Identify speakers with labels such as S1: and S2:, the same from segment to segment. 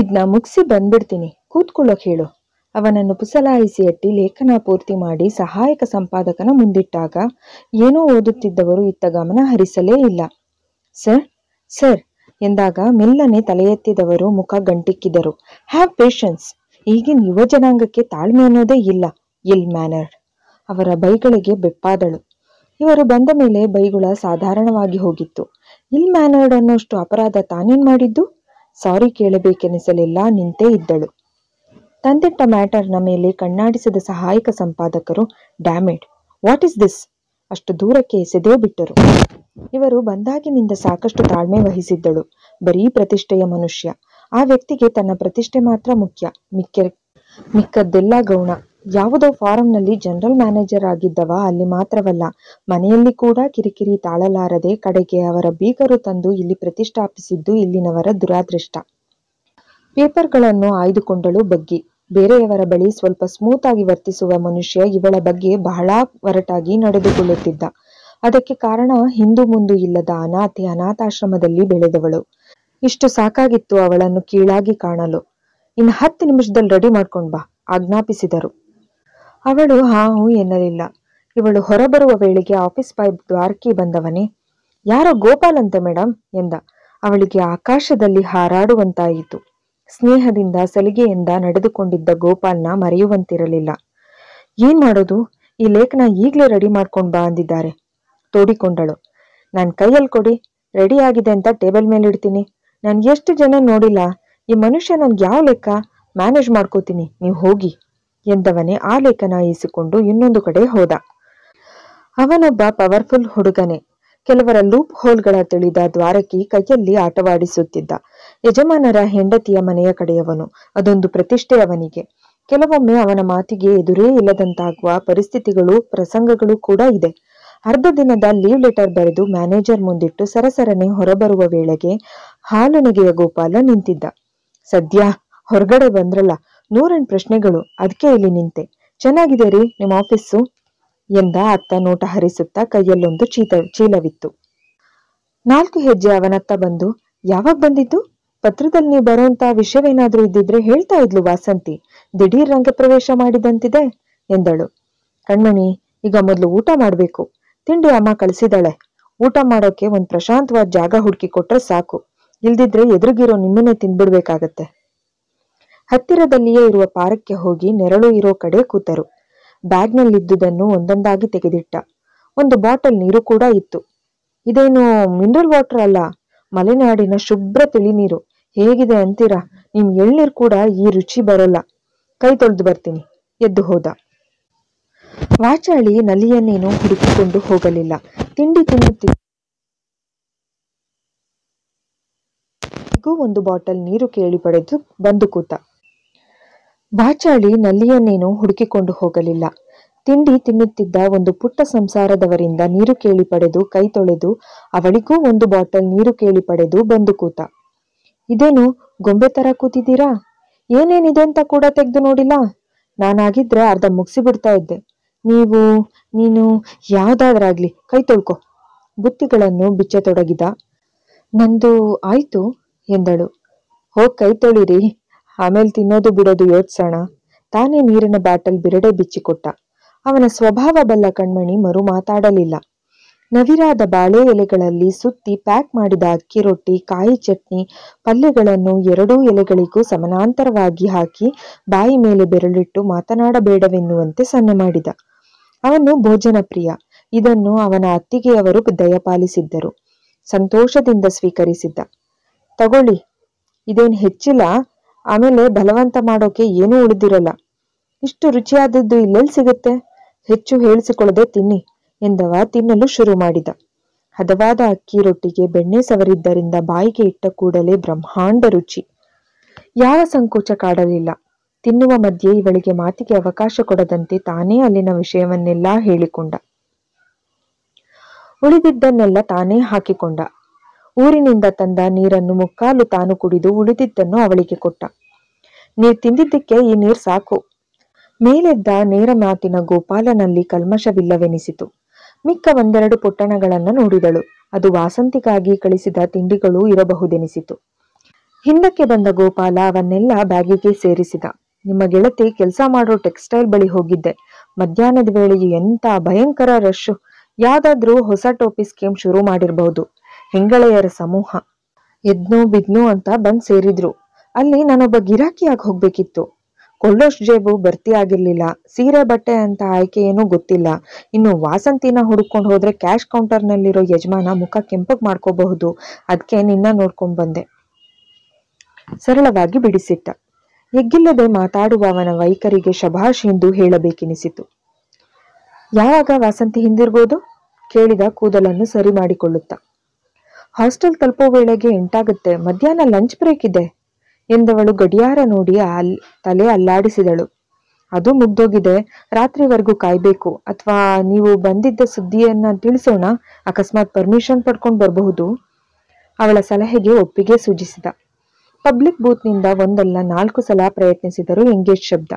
S1: ಇದ್ನ ಮುಗಿಸಿ ಬಂದ್ಬಿಡ್ತೀನಿ ಕೂತ್ಕೊಳ್ಳೋಕೆ ಹೇಳು ಅವನನ್ನು ಪುಸಲಾಯಿಸಿ ಎಟ್ಟಿ ಲೇಖನ ಪೂರ್ತಿ ಮಾಡಿ ಸಹಾಯಕ ಸಂಪಾದಕನ ಮುಂದಿಟ್ಟಾಗ ಏನೋ ಓದುತ್ತಿದ್ದವರು ಇತ್ತ ಗಮನ ಹರಿಸಲೇ ಇಲ್ಲ ಸರ್ ಸರ್ ಎಂದಾಗ ಮೆಲ್ಲನೆ ತಲೆ ಎತ್ತಿದವರು ಮುಖ ಗಂಟಿಕ್ಕಿದರು ಹ್ಯಾವ್ ಪೇಷನ್ಸ್ ಈಗಿನ ಯುವ ಜನಾಂಗಕ್ಕೆ ತಾಳ್ಮೆ ಅನ್ನೋದೇ ಇಲ್ಲ ಇಲ್ ಮ್ಯಾನರ್ಡ್ ಅವರ ಬೈಗಳಿಗೆ ಬೆಪ್ಪಾದಳು ಇವರು ಬಂದ ಮೇಲೆ ಬೈಗುಳ ಸಾಧಾರಣವಾಗಿ ಹೋಗಿತ್ತು ಇಲ್ ಮ್ಯಾನರ್ಡ್ ಅನ್ನೋಷ್ಟು ಅಪರಾಧ ತಾನೇನ್ ಮಾಡಿದ್ದು ಸಾರಿ ಕೇಳಬೇಕೆನಿಸಲಿಲ್ಲ ನಿಂತೇ ಇದ್ದಳು ತಂದಿಟ್ಟ ಮ್ಯಾಟರ್ನ ಮೇಲೆ ಕಣ್ಣಾಡಿಸಿದ ಸಹಾಯಕ ಸಂಪಾದಕರು ಡ್ಯಾಮೇಡ್ ವಾಟ್ ಇಸ್ ದಿಸ್ ಅಷ್ಟು ದೂರಕ್ಕೆ ಎಸೆದೇ ಬಿಟ್ಟರು ಇವರು ಬಂದಾಗಿನಿಂದ ಸಾಕಷ್ಟು ತಾಳ್ಮೆ ವಹಿಸಿದ್ದಳು ಬರೀ ಪ್ರತಿಷ್ಠೆಯ ಮನುಷ್ಯ ಆ ವ್ಯಕ್ತಿಗೆ ತನ್ನ ಪ್ರತಿಷ್ಠೆ ಮಾತ್ರ ಮುಖ್ಯ ಮಿಕ್ಕ ಮಿಕ್ಕದ್ದೆಲ್ಲ ಗೌಣ ಯಾವುದೋ ಫಾರಂನಲ್ಲಿ ಜನರಲ್ ಮ್ಯಾನೇಜರ್ ಆಗಿದ್ದವ ಅಲ್ಲಿ ಮಾತ್ರವಲ್ಲ ಮನೆಯಲ್ಲಿ ಕೂಡ ಕಿರಿಕಿರಿ ತಾಳಲಾರದೆ ಕಡೆಗೆ ಅವರ ಬೀಗರು ತಂದು ಇಲ್ಲಿ ಪ್ರತಿಷ್ಠಾಪಿಸಿದ್ದು ಇಲ್ಲಿನವರ ದುರಾದೃಷ್ಟ ಪೇಪರ್ಗಳನ್ನು ಆಯ್ದುಕೊಂಡಳು ಬಗ್ಗಿ ಬೇರೆಯವರ ಬಳಿ ಸ್ವಲ್ಪ ಸ್ಮೂತ್ ಆಗಿ ವರ್ತಿಸುವ ಮನುಷ್ಯ ಇವಳ ಬಗ್ಗೆ ಬಹಳ ಒರಟಾಗಿ ನಡೆದುಕೊಳ್ಳುತ್ತಿದ್ದ ಅದಕ್ಕೆ ಕಾರಣ ಹಿಂದೂ ಮುಂದು ಇಲ್ಲದ ಅನಾಥೆ ಅನಾಥಾಶ್ರಮದಲ್ಲಿ ಬೆಳೆದವಳು ಇಷ್ಟು ಸಾಕಾಗಿತ್ತು ಅವಳನ್ನು ಕೀಳಾಗಿ ಕಾಣಲು ಇನ್ನು ಹತ್ತು ನಿಮಿಷದಲ್ಲಿ ರೆಡಿ ಮಾಡ್ಕೊಂಡ್ ಬಾ ಆಜ್ಞಾಪಿಸಿದರು ಅವಳು ಹಾ ಹೂ ಎನ್ನಲಿಲ್ಲ ಇವಳು ಹೊರಬರುವ ವೇಳೆಗೆ ಆಫೀಸ್ ಪೈಪ್ ದ್ವಾರಕಿ ಬಂದವನೇ ಯಾರೋ ಗೋಪಾಲ್ ಅಂತೆ ಮೇಡಮ್ ಎಂದ ಅವಳಿಗೆ ಆಕಾಶದಲ್ಲಿ ಹಾರಾಡುವಂತಾಯಿತು ಸ್ನೇಹದಿಂದ ಸಲಿಗೆಯಿಂದ ನಡೆದುಕೊಂಡಿದ್ದ ಗೋಪಾಲ್ನ ಮರೆಯುವಂತಿರಲಿಲ್ಲ ಏನ್ ಮಾಡೋದು ಈ ಲೇಖನ ಈಗಲೇ ರೆಡಿ ಮಾಡ್ಕೊಂಡು ಬಾ ಅಂದಿದ್ದಾರೆ ತೋಡಿಕೊಂಡಳು ನನ್ನ ಕೈಯಲ್ಲಿ ಕೊಡಿ ರೆಡಿ ಆಗಿದೆ ಅಂತ ಟೇಬಲ್ ಮೇಲೆ ಇಡ್ತೀನಿ ನಾನು ಎಷ್ಟು ಜನ ನೋಡಿಲ್ಲ ಈ ಮನುಷ್ಯ ನನ್ಗೆ ಯಾವ ಲೆಕ್ಕ ಮ್ಯಾನೇಜ್ ಮಾಡ್ಕೋತೀನಿ ನೀವು ಹೋಗಿ ಎಂದವನೇ ಆ ಲೇಖನ ಇಸಿಕೊಂಡು ಇನ್ನೊಂದು ಕಡೆ ಹೋದ ಅವನೊಬ್ಬ ಪವರ್ಫುಲ್ ಹುಡುಗನೆ ಕೆಲವರ ಲೂಪ್ ಹೋಲ್ಗಳ ತಿಳಿದ ದ್ವಾರಕಿ ಕೈಯಲ್ಲಿ ಆಟವಾಡಿಸುತ್ತಿದ್ದ ಯಜಮಾನರ ಹೆಂಡತಿಯ ಮನೆಯ ಕಡೆಯವನು ಅದೊಂದು ಪ್ರತಿಷ್ಠೆ ಅವನಿಗೆ ಕೆಲವೊಮ್ಮೆ ಅವನ ಮಾತಿಗೆ ಎದುರೇ ಇಲ್ಲದಂತಾಗುವ ಪರಿಸ್ಥಿತಿಗಳು ಪ್ರಸಂಗಗಳು ಕೂಡ ಇದೆ ಅರ್ಧ ದಿನದ ಲೀವ್ ಲೆಟರ್ ಬರೆದು ಮ್ಯಾನೇಜರ್ ಮುಂದಿಟ್ಟು ಸರಸರನೆ ಹೊರಬರುವ ವೇಳೆಗೆ ಹಾಲುನಗಿಯ ಗೋಪಾಲ ನಿಂತಿದ್ದ ಸದ್ಯ ಹೊರಗಡೆ ಬಂದ್ರಲ್ಲ ನೂರೆಂಟು ಪ್ರಶ್ನೆಗಳು ಅದಕ್ಕೆ ಇಲ್ಲಿ ನಿಂತೆ ಚೆನ್ನಾಗಿದೆ ರೀ ನಿಮ್ಮ ಆಫೀಸು ಎಂದ ಅತ್ತ ನೋಟ ಹರಿಸುತ್ತಾ ಕೈಯಲ್ಲೊಂದು ಚೀತ ಚೀಲವಿತ್ತು ನಾಲ್ಕು ಹೆಜ್ಜೆ ಅವನತ್ತ ಬಂದು ಯಾವಾಗ ಬಂದಿದ್ದು ಪತ್ರದಲ್ಲಿ ನೀವು ಬರೋಂತ ವಿಷಯವೇನಾದ್ರೂ ಇದ್ದಿದ್ರೆ ಹೇಳ್ತಾ ಇದ್ಲು ವಾಸಂತಿ ದಿಢೀರ್ ಪ್ರವೇಶ ಮಾಡಿದಂತಿದೆ ಎಂದಳು ಕಣ್ಮಣಿ ಈಗ ಮೊದಲು ಊಟ ಮಾಡಬೇಕು ತಿಂಡಿ ಅಮ್ಮ ಕಳಿಸಿದಾಳೆ ಊಟ ಮಾಡೋಕೆ ಒಂದು ಪ್ರಶಾಂತವಾದ ಜಾಗ ಹುಡುಕಿ ಕೊಟ್ರೆ ಸಾಕು ಇಲ್ದಿದ್ರೆ ಎದುರುಗಿರೋ ನಿಮ್ಮನ್ನೇ ತಿಂದ್ಬಿಡ್ಬೇಕಾಗತ್ತೆ ಹತ್ತಿರದಲ್ಲಿಯೇ ಇರುವ ಪಾರಕ್ಕೆ ಹೋಗಿ ನೆರಳು ಇರೋ ಕಡೆ ಕೂತರು ಬ್ಯಾಗ್ನಲ್ಲಿದ್ದುದನ್ನು ಒಂದೊಂದಾಗಿ ತೆಗೆದಿಟ್ಟ ಒಂದು ಬಾಟಲ್ ನೀರು ಕೂಡ ಇತ್ತು ಇದೇನು ಮಿನರಲ್ ವಾಟರ್ ಅಲ್ಲ ಮಲೆನಾಡಿನ ಶುಭ್ರ ತಿಳಿ ನೀರು ಹೇಗಿದೆ ಅಂತೀರಾ ನಿಮ್ ಎಳ್ನೀರು ಕೂಡ ಈ ರುಚಿ ಬರೋಲ್ಲ ಕೈ ತೊಳೆದು ಬರ್ತೀನಿ ಎದ್ದು ಹೋದ ವಾಚಾಳಿ ನಲಿಯನ್ನೇನು ಹುಡುಕಿಕೊಂಡು ಹೋಗಲಿಲ್ಲ ತಿಂಡಿ ತಿನ್ನುತ್ತಿ ಒಂದು ಬಾಟಲ್ ನೀರು ಕೇಳಿ ಪಡೆದು ಬಂದು ಕೂತ ಬಾಚಾಳಿ ನಲ್ಲಿಯನ್ನೇನು ಹುಡುಕಿಕೊಂಡು ಹೋಗಲಿಲ್ಲ ತಿಂಡಿ ತಿನ್ನುತ್ತಿದ್ದ ಒಂದು ಪುಟ್ಟ ಸಂಸಾರದವರಿಂದ ನೀರು ಕೇಳಿ ಪಡೆದು ಕೈ ತೊಳೆದು ಅವಳಿಗೂ ಒಂದು ಬಾಟಲ್ ನೀರು ಕೇಳಿ ಪಡೆದು ಬಂದು ಕೂತ ಇದೇನು ಗೊಂಬೆ ತರ ಕೂತಿದ್ದೀರಾ ಏನೇನಿದೆ ಅಂತ ಕೂಡ ತೆಗೆದು ನೋಡಿಲ್ಲ ನಾನಾಗಿದ್ರೆ ಅರ್ಧ ಮುಗಿಸಿ ಬಿಡ್ತಾ ಇದ್ದೆ ನೀವು ನೀನು ಯಾವುದಾದ್ರಾಗ್ಲಿ ಕೈ ತೊಳ್ಕೊ ಬುತ್ತಿಗಳನ್ನು ಬಿಚ್ಚತೊಡಗಿದ ನಂದು ಆಯ್ತು ಎಂದಳು ಹೋಗ್ ಕೈ ತೊಳಿರಿ ಆಮೇಲೆ ತಿನ್ನೋದು ಬಿಡೋದು ಯೋಚಿಸೋಣ ತಾನೇ ನೀರಿನ ಬ್ಯಾಟಲ್ ಬಿರಡೆ ಬಿಚ್ಚಿಕೊಟ್ಟ ಅವನ ಸ್ವಭಾವ ಬಲ್ಲ ಕಣ್ಮಣಿ ಮರು ಮಾತಾಡಲಿಲ್ಲ ನವಿರಾದ ಬಾಳೆ ಎಲೆಗಳಲ್ಲಿ ಸುತ್ತಿ ಪ್ಯಾಕ್ ಮಾಡಿದ ಅಕ್ಕಿ ರೊಟ್ಟಿ ಕಾಯಿ ಚಟ್ನಿ ಪಲ್ಯಗಳನ್ನು ಎರಡೂ ಎಲೆಗಳಿಗೂ ಸಮಾನಾಂತರವಾಗಿ ಹಾಕಿ ಬಾಯಿ ಮೇಲೆ ಬೆರಳಿಟ್ಟು ಮಾತನಾಡಬೇಡವೆನ್ನುವಂತೆ ಸನ್ನೆ ಮಾಡಿದ ಅವನು ಭೋಜನ ಪ್ರಿಯ ಇದನ್ನು ಅವನ ಅತ್ತಿಗೆಯವರು ದಯಪಾಲಿಸಿದ್ದರು ಸಂತೋಷದಿಂದ ಸ್ವೀಕರಿಸಿದ್ದ ತಗೊಳ್ಳಿ ಇದೇನು ಹೆಚ್ಚಿಲ್ಲ ಆಮೇಲೆ ಬಲವಂತ ಮಾಡೋಕೆ ಏನೂ ಉಳಿದಿರಲ್ಲ ಇಷ್ಟು ರುಚಿಯಾದದ್ದು ಇಲ್ಲೆಲ್ಲಿ ಸಿಗುತ್ತೆ ಹೆಚ್ಚು ಹೇಳಿಸಿಕೊಳ್ಳದೆ ತಿನ್ನಿ ಎಂದವ ತಿನ್ನಲು ಶುರು ಮಾಡಿದ ಹದವಾದ ಅಕ್ಕಿ ರೊಟ್ಟಿಗೆ ಬೆಣ್ಣೆ ಸವರಿದ್ದರಿಂದ ಬಾಯಿಗೆ ಇಟ್ಟ ಕೂಡಲೇ ಬ್ರಹ್ಮಾಂಡ ರುಚಿ ಯಾವ ಸಂಕೋಚ ಕಾಡಲಿಲ್ಲ ತಿನ್ನುವ ಮಧ್ಯೆ ಇವಳಿಗೆ ಮಾತಿಗೆ ಅವಕಾಶ ಕೊಡದಂತೆ ತಾನೇ ಅಲ್ಲಿನ ವಿಷಯವನ್ನೆಲ್ಲ ಹೇಳಿಕೊಂಡ ಉಳಿದಿದ್ದನ್ನೆಲ್ಲ ತಾನೇ ಹಾಕಿಕೊಂಡ ಊರಿನಿಂದ ತಂದ ನೀರನ್ನು ಮುಕ್ಕಾಲು ತಾನು ಕುಡಿದು ಉಳಿದಿದ್ದನ್ನು ಅವಳಿಗೆ ಕೊಟ್ಟ ನೀರ್ ತಿಂದಿದ್ದಕ್ಕೆ ಈ ನೀರ್ ಸಾಕು ಮೇಲೆದ್ದ ನೇರ ಮಾತಿನ ಗೋಪಾಲನಲ್ಲಿ ಕಲ್ಮಶವಿಲ್ಲವೆನಿಸಿತು ಮಿಕ್ಕ ಒಂದೆರಡು ಪೊಟ್ಟಣಗಳನ್ನು ನೋಡಿದಳು ಅದು ವಾಸಂತಿಗಾಗಿ ಕಳಿಸಿದ ತಿಂಡಿಗಳು ಇರಬಹುದೆನಿಸಿತು ಹಿಂದಕ್ಕೆ ಬಂದ ಗೋಪಾಲ ಅವನ್ನೆಲ್ಲ ಬ್ಯಾಗಿಗೆ ಸೇರಿಸಿದ ನಿಮ್ಮ ಗೆಳತಿ ಕೆಲಸ ಮಾಡೋ ಟೆಕ್ಸ್ಟೈಲ್ ಬಳಿ ಹೋಗಿದ್ದೆ ಮಧ್ಯಾಹ್ನದ ವೇಳೆಗೆ ಎಂತ ಭಯಂಕರ ರಶ್ಶು ಯಾವ್ದಾದ್ರೂ ಹೊಸ ಟೋಪಿ ಸ್ಕೀಮ್ ಶುರು ಮಾಡಿರಬಹುದು ಹೆಂಗಳೆಯರ ಸಮೂಹ ಎದ್ನೋ ಬಿದ್ನೋ ಅಂತ ಬಂದ್ ಸೇರಿದ್ರು ಅಲ್ಲಿ ನಾನೊಬ್ಬ ಗಿರಾಕಿಯಾಗಿ ಹೋಗ್ಬೇಕಿತ್ತು ಕೊಳ್ಳೋಷ್ಟು ಜೇಬು ಬರ್ತಿ ಆಗಿರ್ಲಿಲ್ಲ ಸೀರೆ ಬಟ್ಟೆ ಅಂತ ಆಯ್ಕೆ ಏನೂ ಗೊತ್ತಿಲ್ಲ ಇನ್ನು ವಾಸಂತಿನ ಹುಡುಕೊಂಡು ಹೋದ್ರೆ ಕ್ಯಾಶ್ ಕೌಂಟರ್ನಲ್ಲಿರೋ ಯಜಮಾನ ಮುಖ ಕೆಂಪಗೆ ಮಾಡ್ಕೋಬಹುದು ಅದಕ್ಕೆ ನಿನ್ನ ನೋಡ್ಕೊಂಡ್ ಬಂದೆ ಸರಳವಾಗಿ ಬಿಡಿಸಿಟ್ಟ ಎಗ್ಗಿಲ್ಲದೆ ಮಾತಾಡುವ ಅವನ ವೈಖರಿಗೆ ಶಭಾಷ್ ಎಂದು ಹೇಳಬೇಕೆನಿಸಿತು ಯಾವಾಗ ವಾಸಂತಿ ಹಿಂದಿರ್ಬೋದು ಕೇಳಿದ ಕೂದಲನ್ನು ಸರಿ ಮಾಡಿಕೊಳ್ಳುತ್ತ ಹಾಸ್ಟೆಲ್ ತಲುಪೋ ವೇಳೆಗೆ ಎಂಟಾಗುತ್ತೆ ಮಧ್ಯಾಹ್ನ ಲಂಚ್ ಬ್ರೇಕ್ ಇದೆ ಎಂದವಳು ಗಡಿಯಾರ ನೋಡಿ ಅಲ್ ತಲೆ ಅಲ್ಲಾಡಿಸಿದಳು ಅದು ಮುಗ್ದೋಗಿದೆ ರಾತ್ರಿವರೆಗೂ ಕಾಯ್ಬೇಕು ಅಥವಾ ನೀವು ಬಂದಿದ್ದ ಸುದ್ದಿಯನ್ನ ತಿಳಿಸೋಣ ಅಕಸ್ಮಾತ್ ಪರ್ಮಿಷನ್ ಪಡ್ಕೊಂಡು ಬರಬಹುದು ಅವಳ ಸಲಹೆಗೆ ಒಪ್ಪಿಗೆ ಸೂಚಿಸಿದ ಪಬ್ಲಿಕ್ ಬೂತ್ನಿಂದ ಒಂದಲ್ಲ ನಾಲ್ಕು ಸಲ ಪ್ರಯತ್ನಿಸಿದರು ಎಂಗೇಜ್ ಶಬ್ದ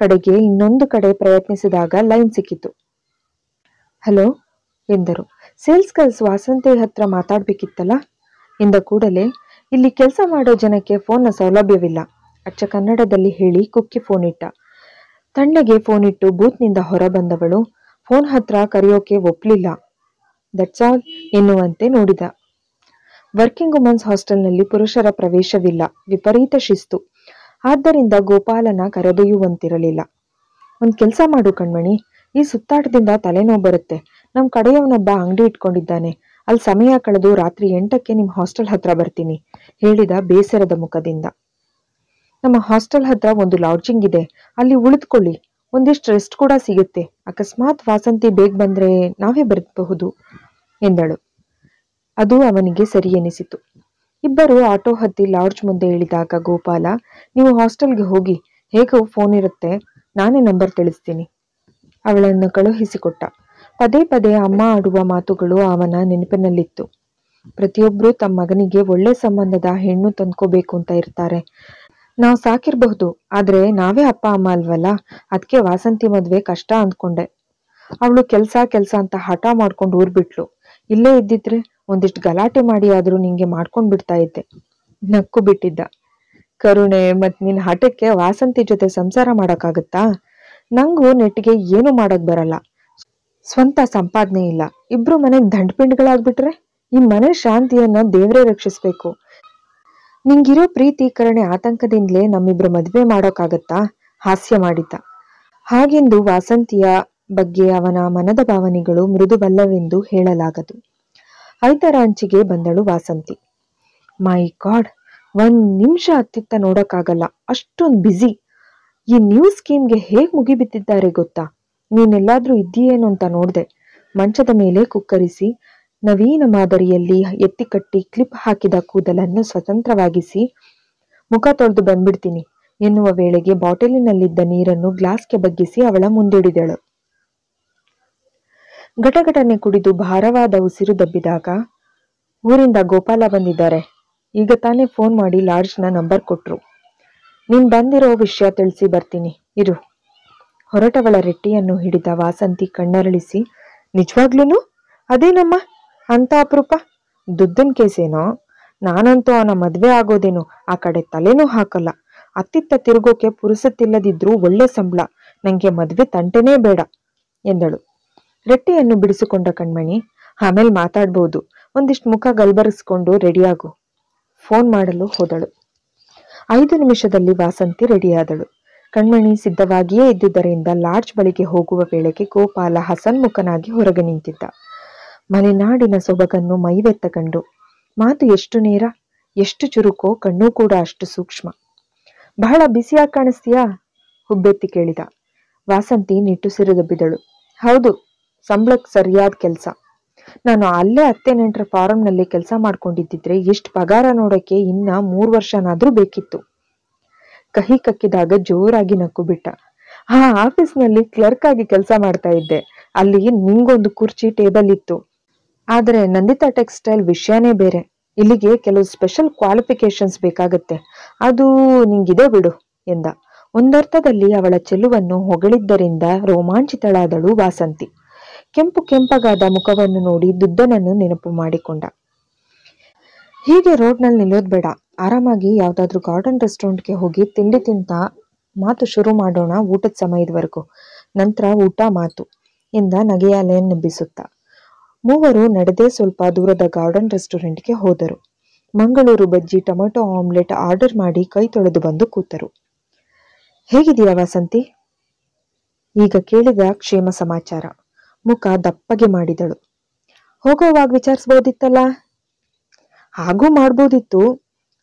S1: ಕಡೆಗೆ ಇನ್ನೊಂದು ಕಡೆ ಪ್ರಯತ್ನಿಸಿದಾಗ ಲೈನ್ ಸಿಕ್ಕಿತು ಹಲೋ ಎಂದರು ಸೇಲ್ಸ್ ಗರ್ಲ್ಸ್ ವಾಸಂತಿ ಹತ್ರ ಮಾತಾಡ್ಬೇಕಿತ್ತಲ್ಲ ಎಂದ ಕೂಡಲೇ ಇಲ್ಲಿ ಕೆಲಸ ಮಾಡೋ ಜನಕ್ಕೆ ಫೋನ್ನ ಸೌಲಭ್ಯವಿಲ್ಲ ಅಚ್ಚ ಕನ್ನಡದಲ್ಲಿ ಹೇಳಿ ಕುಕ್ಕಿ ಫೋನ್ ಇಟ್ಟ ತಣ್ಣಗೆ ಫೋನ್ ಇಟ್ಟು ಬೂತ್ನಿಂದ ಬಂದವಳು ಫೋನ್ ಹತ್ರ ಕರೆಯೋಕೆ ಒಪ್ಲಿಲ್ಲ ದಟ್ಸ್ ಆಲ್ ಎನ್ನುವಂತೆ ನೋಡಿದ ವರ್ಕಿಂಗ್ ವುಮೆನ್ಸ್ ಹಾಸ್ಟೆಲ್ನಲ್ಲಿ ಪುರುಷರ ಪ್ರವೇಶವಿಲ್ಲ ವಿಪರೀತ ಶಿಸ್ತು ಆದ್ದರಿಂದ ಗೋಪಾಲನ ಕರೆದೊಯ್ಯುವಂತಿರಲಿಲ್ಲ ಒಂದು ಕೆಲಸ ಮಾಡು ಕಣ್ಮಣಿ ಈ ಸುತ್ತಾಟದಿಂದ ತಲೆನೋವು ಬರುತ್ತೆ ನಮ್ಮ ಕಡೆಯವನೊಬ್ಬ ಅಂಗಡಿ ಇಟ್ಕೊಂಡಿದ್ದಾನೆ ಅಲ್ಲಿ ಸಮಯ ಕಳೆದು ರಾತ್ರಿ ಎಂಟಕ್ಕೆ ನಿಮ್ಮ ಹಾಸ್ಟೆಲ್ ಹತ್ರ ಬರ್ತೀನಿ ಹೇಳಿದ ಬೇಸರದ ಮುಖದಿಂದ ನಮ್ಮ ಹಾಸ್ಟೆಲ್ ಹತ್ರ ಒಂದು ಲಾಡ್ಜಿಂಗ್ ಇದೆ ಅಲ್ಲಿ ಉಳಿದುಕೊಳ್ಳಿ ಒಂದಿಷ್ಟು ರೆಸ್ಟ್ ಕೂಡ ಸಿಗುತ್ತೆ ಅಕಸ್ಮಾತ್ ವಾಸಂತಿ ಬೇಗ ಬಂದ್ರೆ ನಾವೇ ಬರಬಹುದು ಎಂದಳು ಅದು ಅವನಿಗೆ ಸರಿ ಎನಿಸಿತು ಇಬ್ಬರು ಆಟೋ ಹತ್ತಿ ಲಾಡ್ಜ್ ಮುಂದೆ ಇಳಿದಾಗ ಗೋಪಾಲ ನೀವು ಹಾಸ್ಟೆಲ್ಗೆ ಹೋಗಿ ಹೇಗೋ ಫೋನ್ ಇರುತ್ತೆ ನಾನೇ ನಂಬರ್ ತಿಳಿಸ್ತೀನಿ ಅವಳನ್ನು ಕಳುಹಿಸಿಕೊಟ್ಟ ಪದೇ ಪದೇ ಅಮ್ಮ ಆಡುವ ಮಾತುಗಳು ಅವನ ನೆನಪಿನಲ್ಲಿತ್ತು ಪ್ರತಿಯೊಬ್ಬರೂ ತಮ್ಮ ಮಗನಿಗೆ ಒಳ್ಳೆ ಸಂಬಂಧದ ಹೆಣ್ಣು ತಂದ್ಕೋಬೇಕು ಅಂತ ಇರ್ತಾರೆ ನಾವು ಸಾಕಿರಬಹುದು ಆದ್ರೆ ನಾವೇ ಅಪ್ಪ ಅಮ್ಮ ಅಲ್ವಲ್ಲ ಅದಕ್ಕೆ ವಾಸಂತಿ ಮದುವೆ ಕಷ್ಟ ಅಂದ್ಕೊಂಡೆ ಅವಳು ಕೆಲಸ ಕೆಲಸ ಅಂತ ಹಠ ಮಾಡ್ಕೊಂಡು ಊರ್ ಬಿಟ್ಲು ಇಲ್ಲೇ ಇದ್ದಿದ್ರೆ ಒಂದಿಷ್ಟು ಗಲಾಟೆ ಮಾಡಿ ಆದ್ರೂ ನಿಂಗೆ ಮಾಡ್ಕೊಂಡು ಬಿಡ್ತಾ ಇದ್ದೆ ನಕ್ಕು ಬಿಟ್ಟಿದ್ದ ಕರುಣೆ ಮತ್ ನಿನ್ನ ಹಠಕ್ಕೆ ವಾಸಂತಿ ಜೊತೆ ಸಂಸಾರ ಮಾಡೋಕ್ಕಾಗತ್ತಾ ನಂಗೂ ನೆಟ್ಟಿಗೆ ಏನು ಮಾಡಕ್ ಬರಲ್ಲ ಸ್ವಂತ ಸಂಪಾದನೆ ಇಲ್ಲ ಇಬ್ರು ಮನೆಗೆ ದಂಡಪಿಂಡ್ಗಳಾಗ್ಬಿಟ್ರೆ ಈ ಮನೆ ಶಾಂತಿಯನ್ನ ದೇವರೇ ರಕ್ಷಿಸ್ಬೇಕು ನಿಂಗಿರೋ ಪ್ರೀತಿ ಕರಣೆ ಆತಂಕದಿಂದಲೇ ನಮ್ಮಿಬ್ರು ಮದುವೆ ಮಾಡೋಕ್ಕಾಗತ್ತಾ ಹಾಸ್ಯ ಮಾಡಿದ್ದ ಹಾಗೆಂದು ವಾಸಂತಿಯ ಬಗ್ಗೆ ಅವನ ಮನದ ಭಾವನೆಗಳು ಮೃದುಬಲ್ಲವೆಂದು ಹೇಳಲಾಗದು ಐದರ ಅಂಚಿಗೆ ಬಂದಳು ವಾಸಂತಿ ಮೈ ಗಾಡ್ ಒಂದ್ ನಿಮಿಷ ಅತ್ತಿತ್ತ ನೋಡೋಕ್ಕಾಗಲ್ಲ ಅಷ್ಟೊಂದು ಬ್ಯುಸಿ ಈ ನ್ಯೂ ಸ್ಕೀಮ್ಗೆ ಹೇಗೆ ಮುಗಿಬಿದ್ದಿದ್ದಾರೆ ಗೊತ್ತಾ ನೀನೆಲ್ಲಾದ್ರೂ ಇದ್ದೀಯೇನು ಅಂತ ನೋಡ್ದೆ ಮಂಚದ ಮೇಲೆ ಕುಕ್ಕರಿಸಿ ನವೀನ ಮಾದರಿಯಲ್ಲಿ ಎತ್ತಿ ಕಟ್ಟಿ ಕ್ಲಿಪ್ ಹಾಕಿದ ಕೂದಲನ್ನು ಸ್ವತಂತ್ರವಾಗಿಸಿ ಮುಖ ತೊಳೆದು ಬಂದ್ಬಿಡ್ತೀನಿ ಎನ್ನುವ ವೇಳೆಗೆ ಬಾಟಲಿನಲ್ಲಿದ್ದ ನೀರನ್ನು ಗ್ಲಾಸ್ಗೆ ಬಗ್ಗಿಸಿ ಅವಳ ಮುಂದಿಡಿದಳು ಘಟಘಟನೆ ಕುಡಿದು ಭಾರವಾದ ಉಸಿರು ದಬ್ಬಿದಾಗ ಊರಿಂದ ಗೋಪಾಲ ಬಂದಿದ್ದಾರೆ ಈಗ ತಾನೇ ಫೋನ್ ಮಾಡಿ ಲಾಡ್ಜ್ನ ನಂಬರ್ ಕೊಟ್ರು ನೀನ್ ಬಂದಿರೋ ವಿಷಯ ತಿಳಿಸಿ ಬರ್ತೀನಿ ಇರು ಹೊರಟವಳ ರೆಟ್ಟಿಯನ್ನು ಹಿಡಿದ ವಾಸಂತಿ ಕಣ್ಣರಳಿಸಿ ನಿಜವಾಗ್ಲೂ ಅದೇನಮ್ಮ ಅಂತ ಅಪರೂಪ ದುದ್ದನ್ ಕೇಸೇನೋ ನಾನಂತೂ ಅವನ ಮದುವೆ ಆಗೋದೇನೋ ಆ ಕಡೆ ತಲೆನೂ ಹಾಕಲ್ಲ ಅತ್ತಿತ್ತ ತಿರುಗೋಕೆ ಪುರುಸತ್ತಿಲ್ಲದಿದ್ರೂ ಒಳ್ಳೆ ಸಂಬಳ ನನಗೆ ಮದುವೆ ತಂಟೆನೇ ಬೇಡ ಎಂದಳು ರೆಟ್ಟಿಯನ್ನು ಬಿಡಿಸಿಕೊಂಡ ಕಣ್ಮಣಿ ಆಮೇಲೆ ಮಾತಾಡ್ಬೋದು ಒಂದಿಷ್ಟು ಮುಖ ಗಲ್ಬರಿಸ್ಕೊಂಡು ರೆಡಿಯಾಗು ಫೋನ್ ಮಾಡಲು ಹೋದಳು ಐದು ನಿಮಿಷದಲ್ಲಿ ವಾಸಂತಿ ರೆಡಿಯಾದಳು ಕಣ್ಮಣಿ ಸಿದ್ಧವಾಗಿಯೇ ಇದ್ದುದರಿಂದ ಲಾಡ್ಜ್ ಬಳಿಗೆ ಹೋಗುವ ವೇಳೆಗೆ ಗೋಪಾಲ ಹಸನ್ಮುಖನಾಗಿ ಹೊರಗೆ ನಿಂತಿದ್ದ ಮಲೆನಾಡಿನ ಸೊಬಗನ್ನು ಮೈವೆತ್ತ ಕಂಡು ಮಾತು ಎಷ್ಟು ನೇರ ಎಷ್ಟು ಚುರುಕೋ ಕಣ್ಣು ಕೂಡ ಅಷ್ಟು ಸೂಕ್ಷ್ಮ ಬಹಳ ಬಿಸಿಯಾಗಿ ಕಾಣಿಸ್ತೀಯಾ ಹುಬ್ಬೆತ್ತಿ ಕೇಳಿದ ವಾಸಂತಿ ನಿಟ್ಟುಸಿರಿದಬ್ಬಿದಳು ಹೌದು ಸಂಬಳಕ್ಕೆ ಸರಿಯಾದ ಕೆಲಸ ನಾನು ಅಲ್ಲೇ ಅತ್ತೆ ನೆಂಟರ ಫಾರಂನಲ್ಲಿ ಕೆಲಸ ಮಾಡ್ಕೊಂಡಿದ್ದಿದ್ರೆ ಎಷ್ಟು ಪಗಾರ ನೋಡೋಕ್ಕೆ ಇನ್ನ ಮೂರು ವರ್ಷನಾದರೂ ಬೇಕಿತ್ತು ಕಹಿ ಕಕ್ಕಿದಾಗ ಜೋರಾಗಿ ನಕ್ಕು ಬಿಟ್ಟ ಆ ಆಫೀಸ್ನಲ್ಲಿ ಕ್ಲರ್ಕ್ ಆಗಿ ಕೆಲಸ ಮಾಡ್ತಾ ಇದ್ದೆ ಅಲ್ಲಿ ನಿಂಗೊಂದು ಕುರ್ಚಿ ಟೇಬಲ್ ಇತ್ತು ಆದರೆ ನಂದಿತಾ ಟೆಕ್ಸ್ಟೈಲ್ ವಿಷಯನೇ ಬೇರೆ ಇಲ್ಲಿಗೆ ಕೆಲವು ಸ್ಪೆಷಲ್ ಕ್ವಾಲಿಫಿಕೇಶನ್ಸ್ ಬೇಕಾಗತ್ತೆ ಅದು ನಿಂಗಿದೆ ಬಿಡು ಎಂದ ಒಂದರ್ಥದಲ್ಲಿ ಅವಳ ಚೆಲುವನ್ನು ಹೊಗಳಿದ್ದರಿಂದ ರೋಮಾಂಚಿತಳಾದಳು ವಾಸಂತಿ ಕೆಂಪು ಕೆಂಪಗಾದ ಮುಖವನ್ನು ನೋಡಿ ದುದ್ದನನ್ನು ನೆನಪು ಮಾಡಿಕೊಂಡ ಹೀಗೆ ರೋಡ್ನಲ್ಲಿ ನಿಲ್ಲೋದ್ಬೇಡ ಆರಾಮಾಗಿ ಯಾವುದಾದ್ರೂ ಗಾರ್ಡನ್ ರೆಸ್ಟೋರೆಂಟ್ಗೆ ಹೋಗಿ ತಿಂಡಿ ತಿಂತ ಮಾತು ಶುರು ಮಾಡೋಣ ಊಟದ ಸಮಯದವರೆಗೂ ನಂತರ ಊಟ ಮಾತು ಎಂದ ನಗೆಯಾಲೆಯ ನಂಬಿಸುತ್ತ ಮೂವರು ನಡೆದೇ ಸ್ವಲ್ಪ ದೂರದ ಗಾರ್ಡನ್ ರೆಸ್ಟೋರೆಂಟ್ಗೆ ಹೋದರು Mangaluru bajji tomato omelette order ಮಾಡಿ ಕೈ ತೊಳೆದು ಬಂದು ಕೂತರು ಹೇಗಿದೀಯ ವಸಂತಿ ಈಗ ಕೇಳಿದ ಕ್ಷೇಮ ಸಮಾಚಾರ ಮುಖ ದಪ್ಪಗೆ ಮಾಡಿದಳು ಹೋಗೋವಾಗ ವಿಚಾರಿಸ್ಬೋದಿತ್ತಲ್ಲ ಹಾಗೂ ಮಾಡ್ಬೋದಿತ್ತು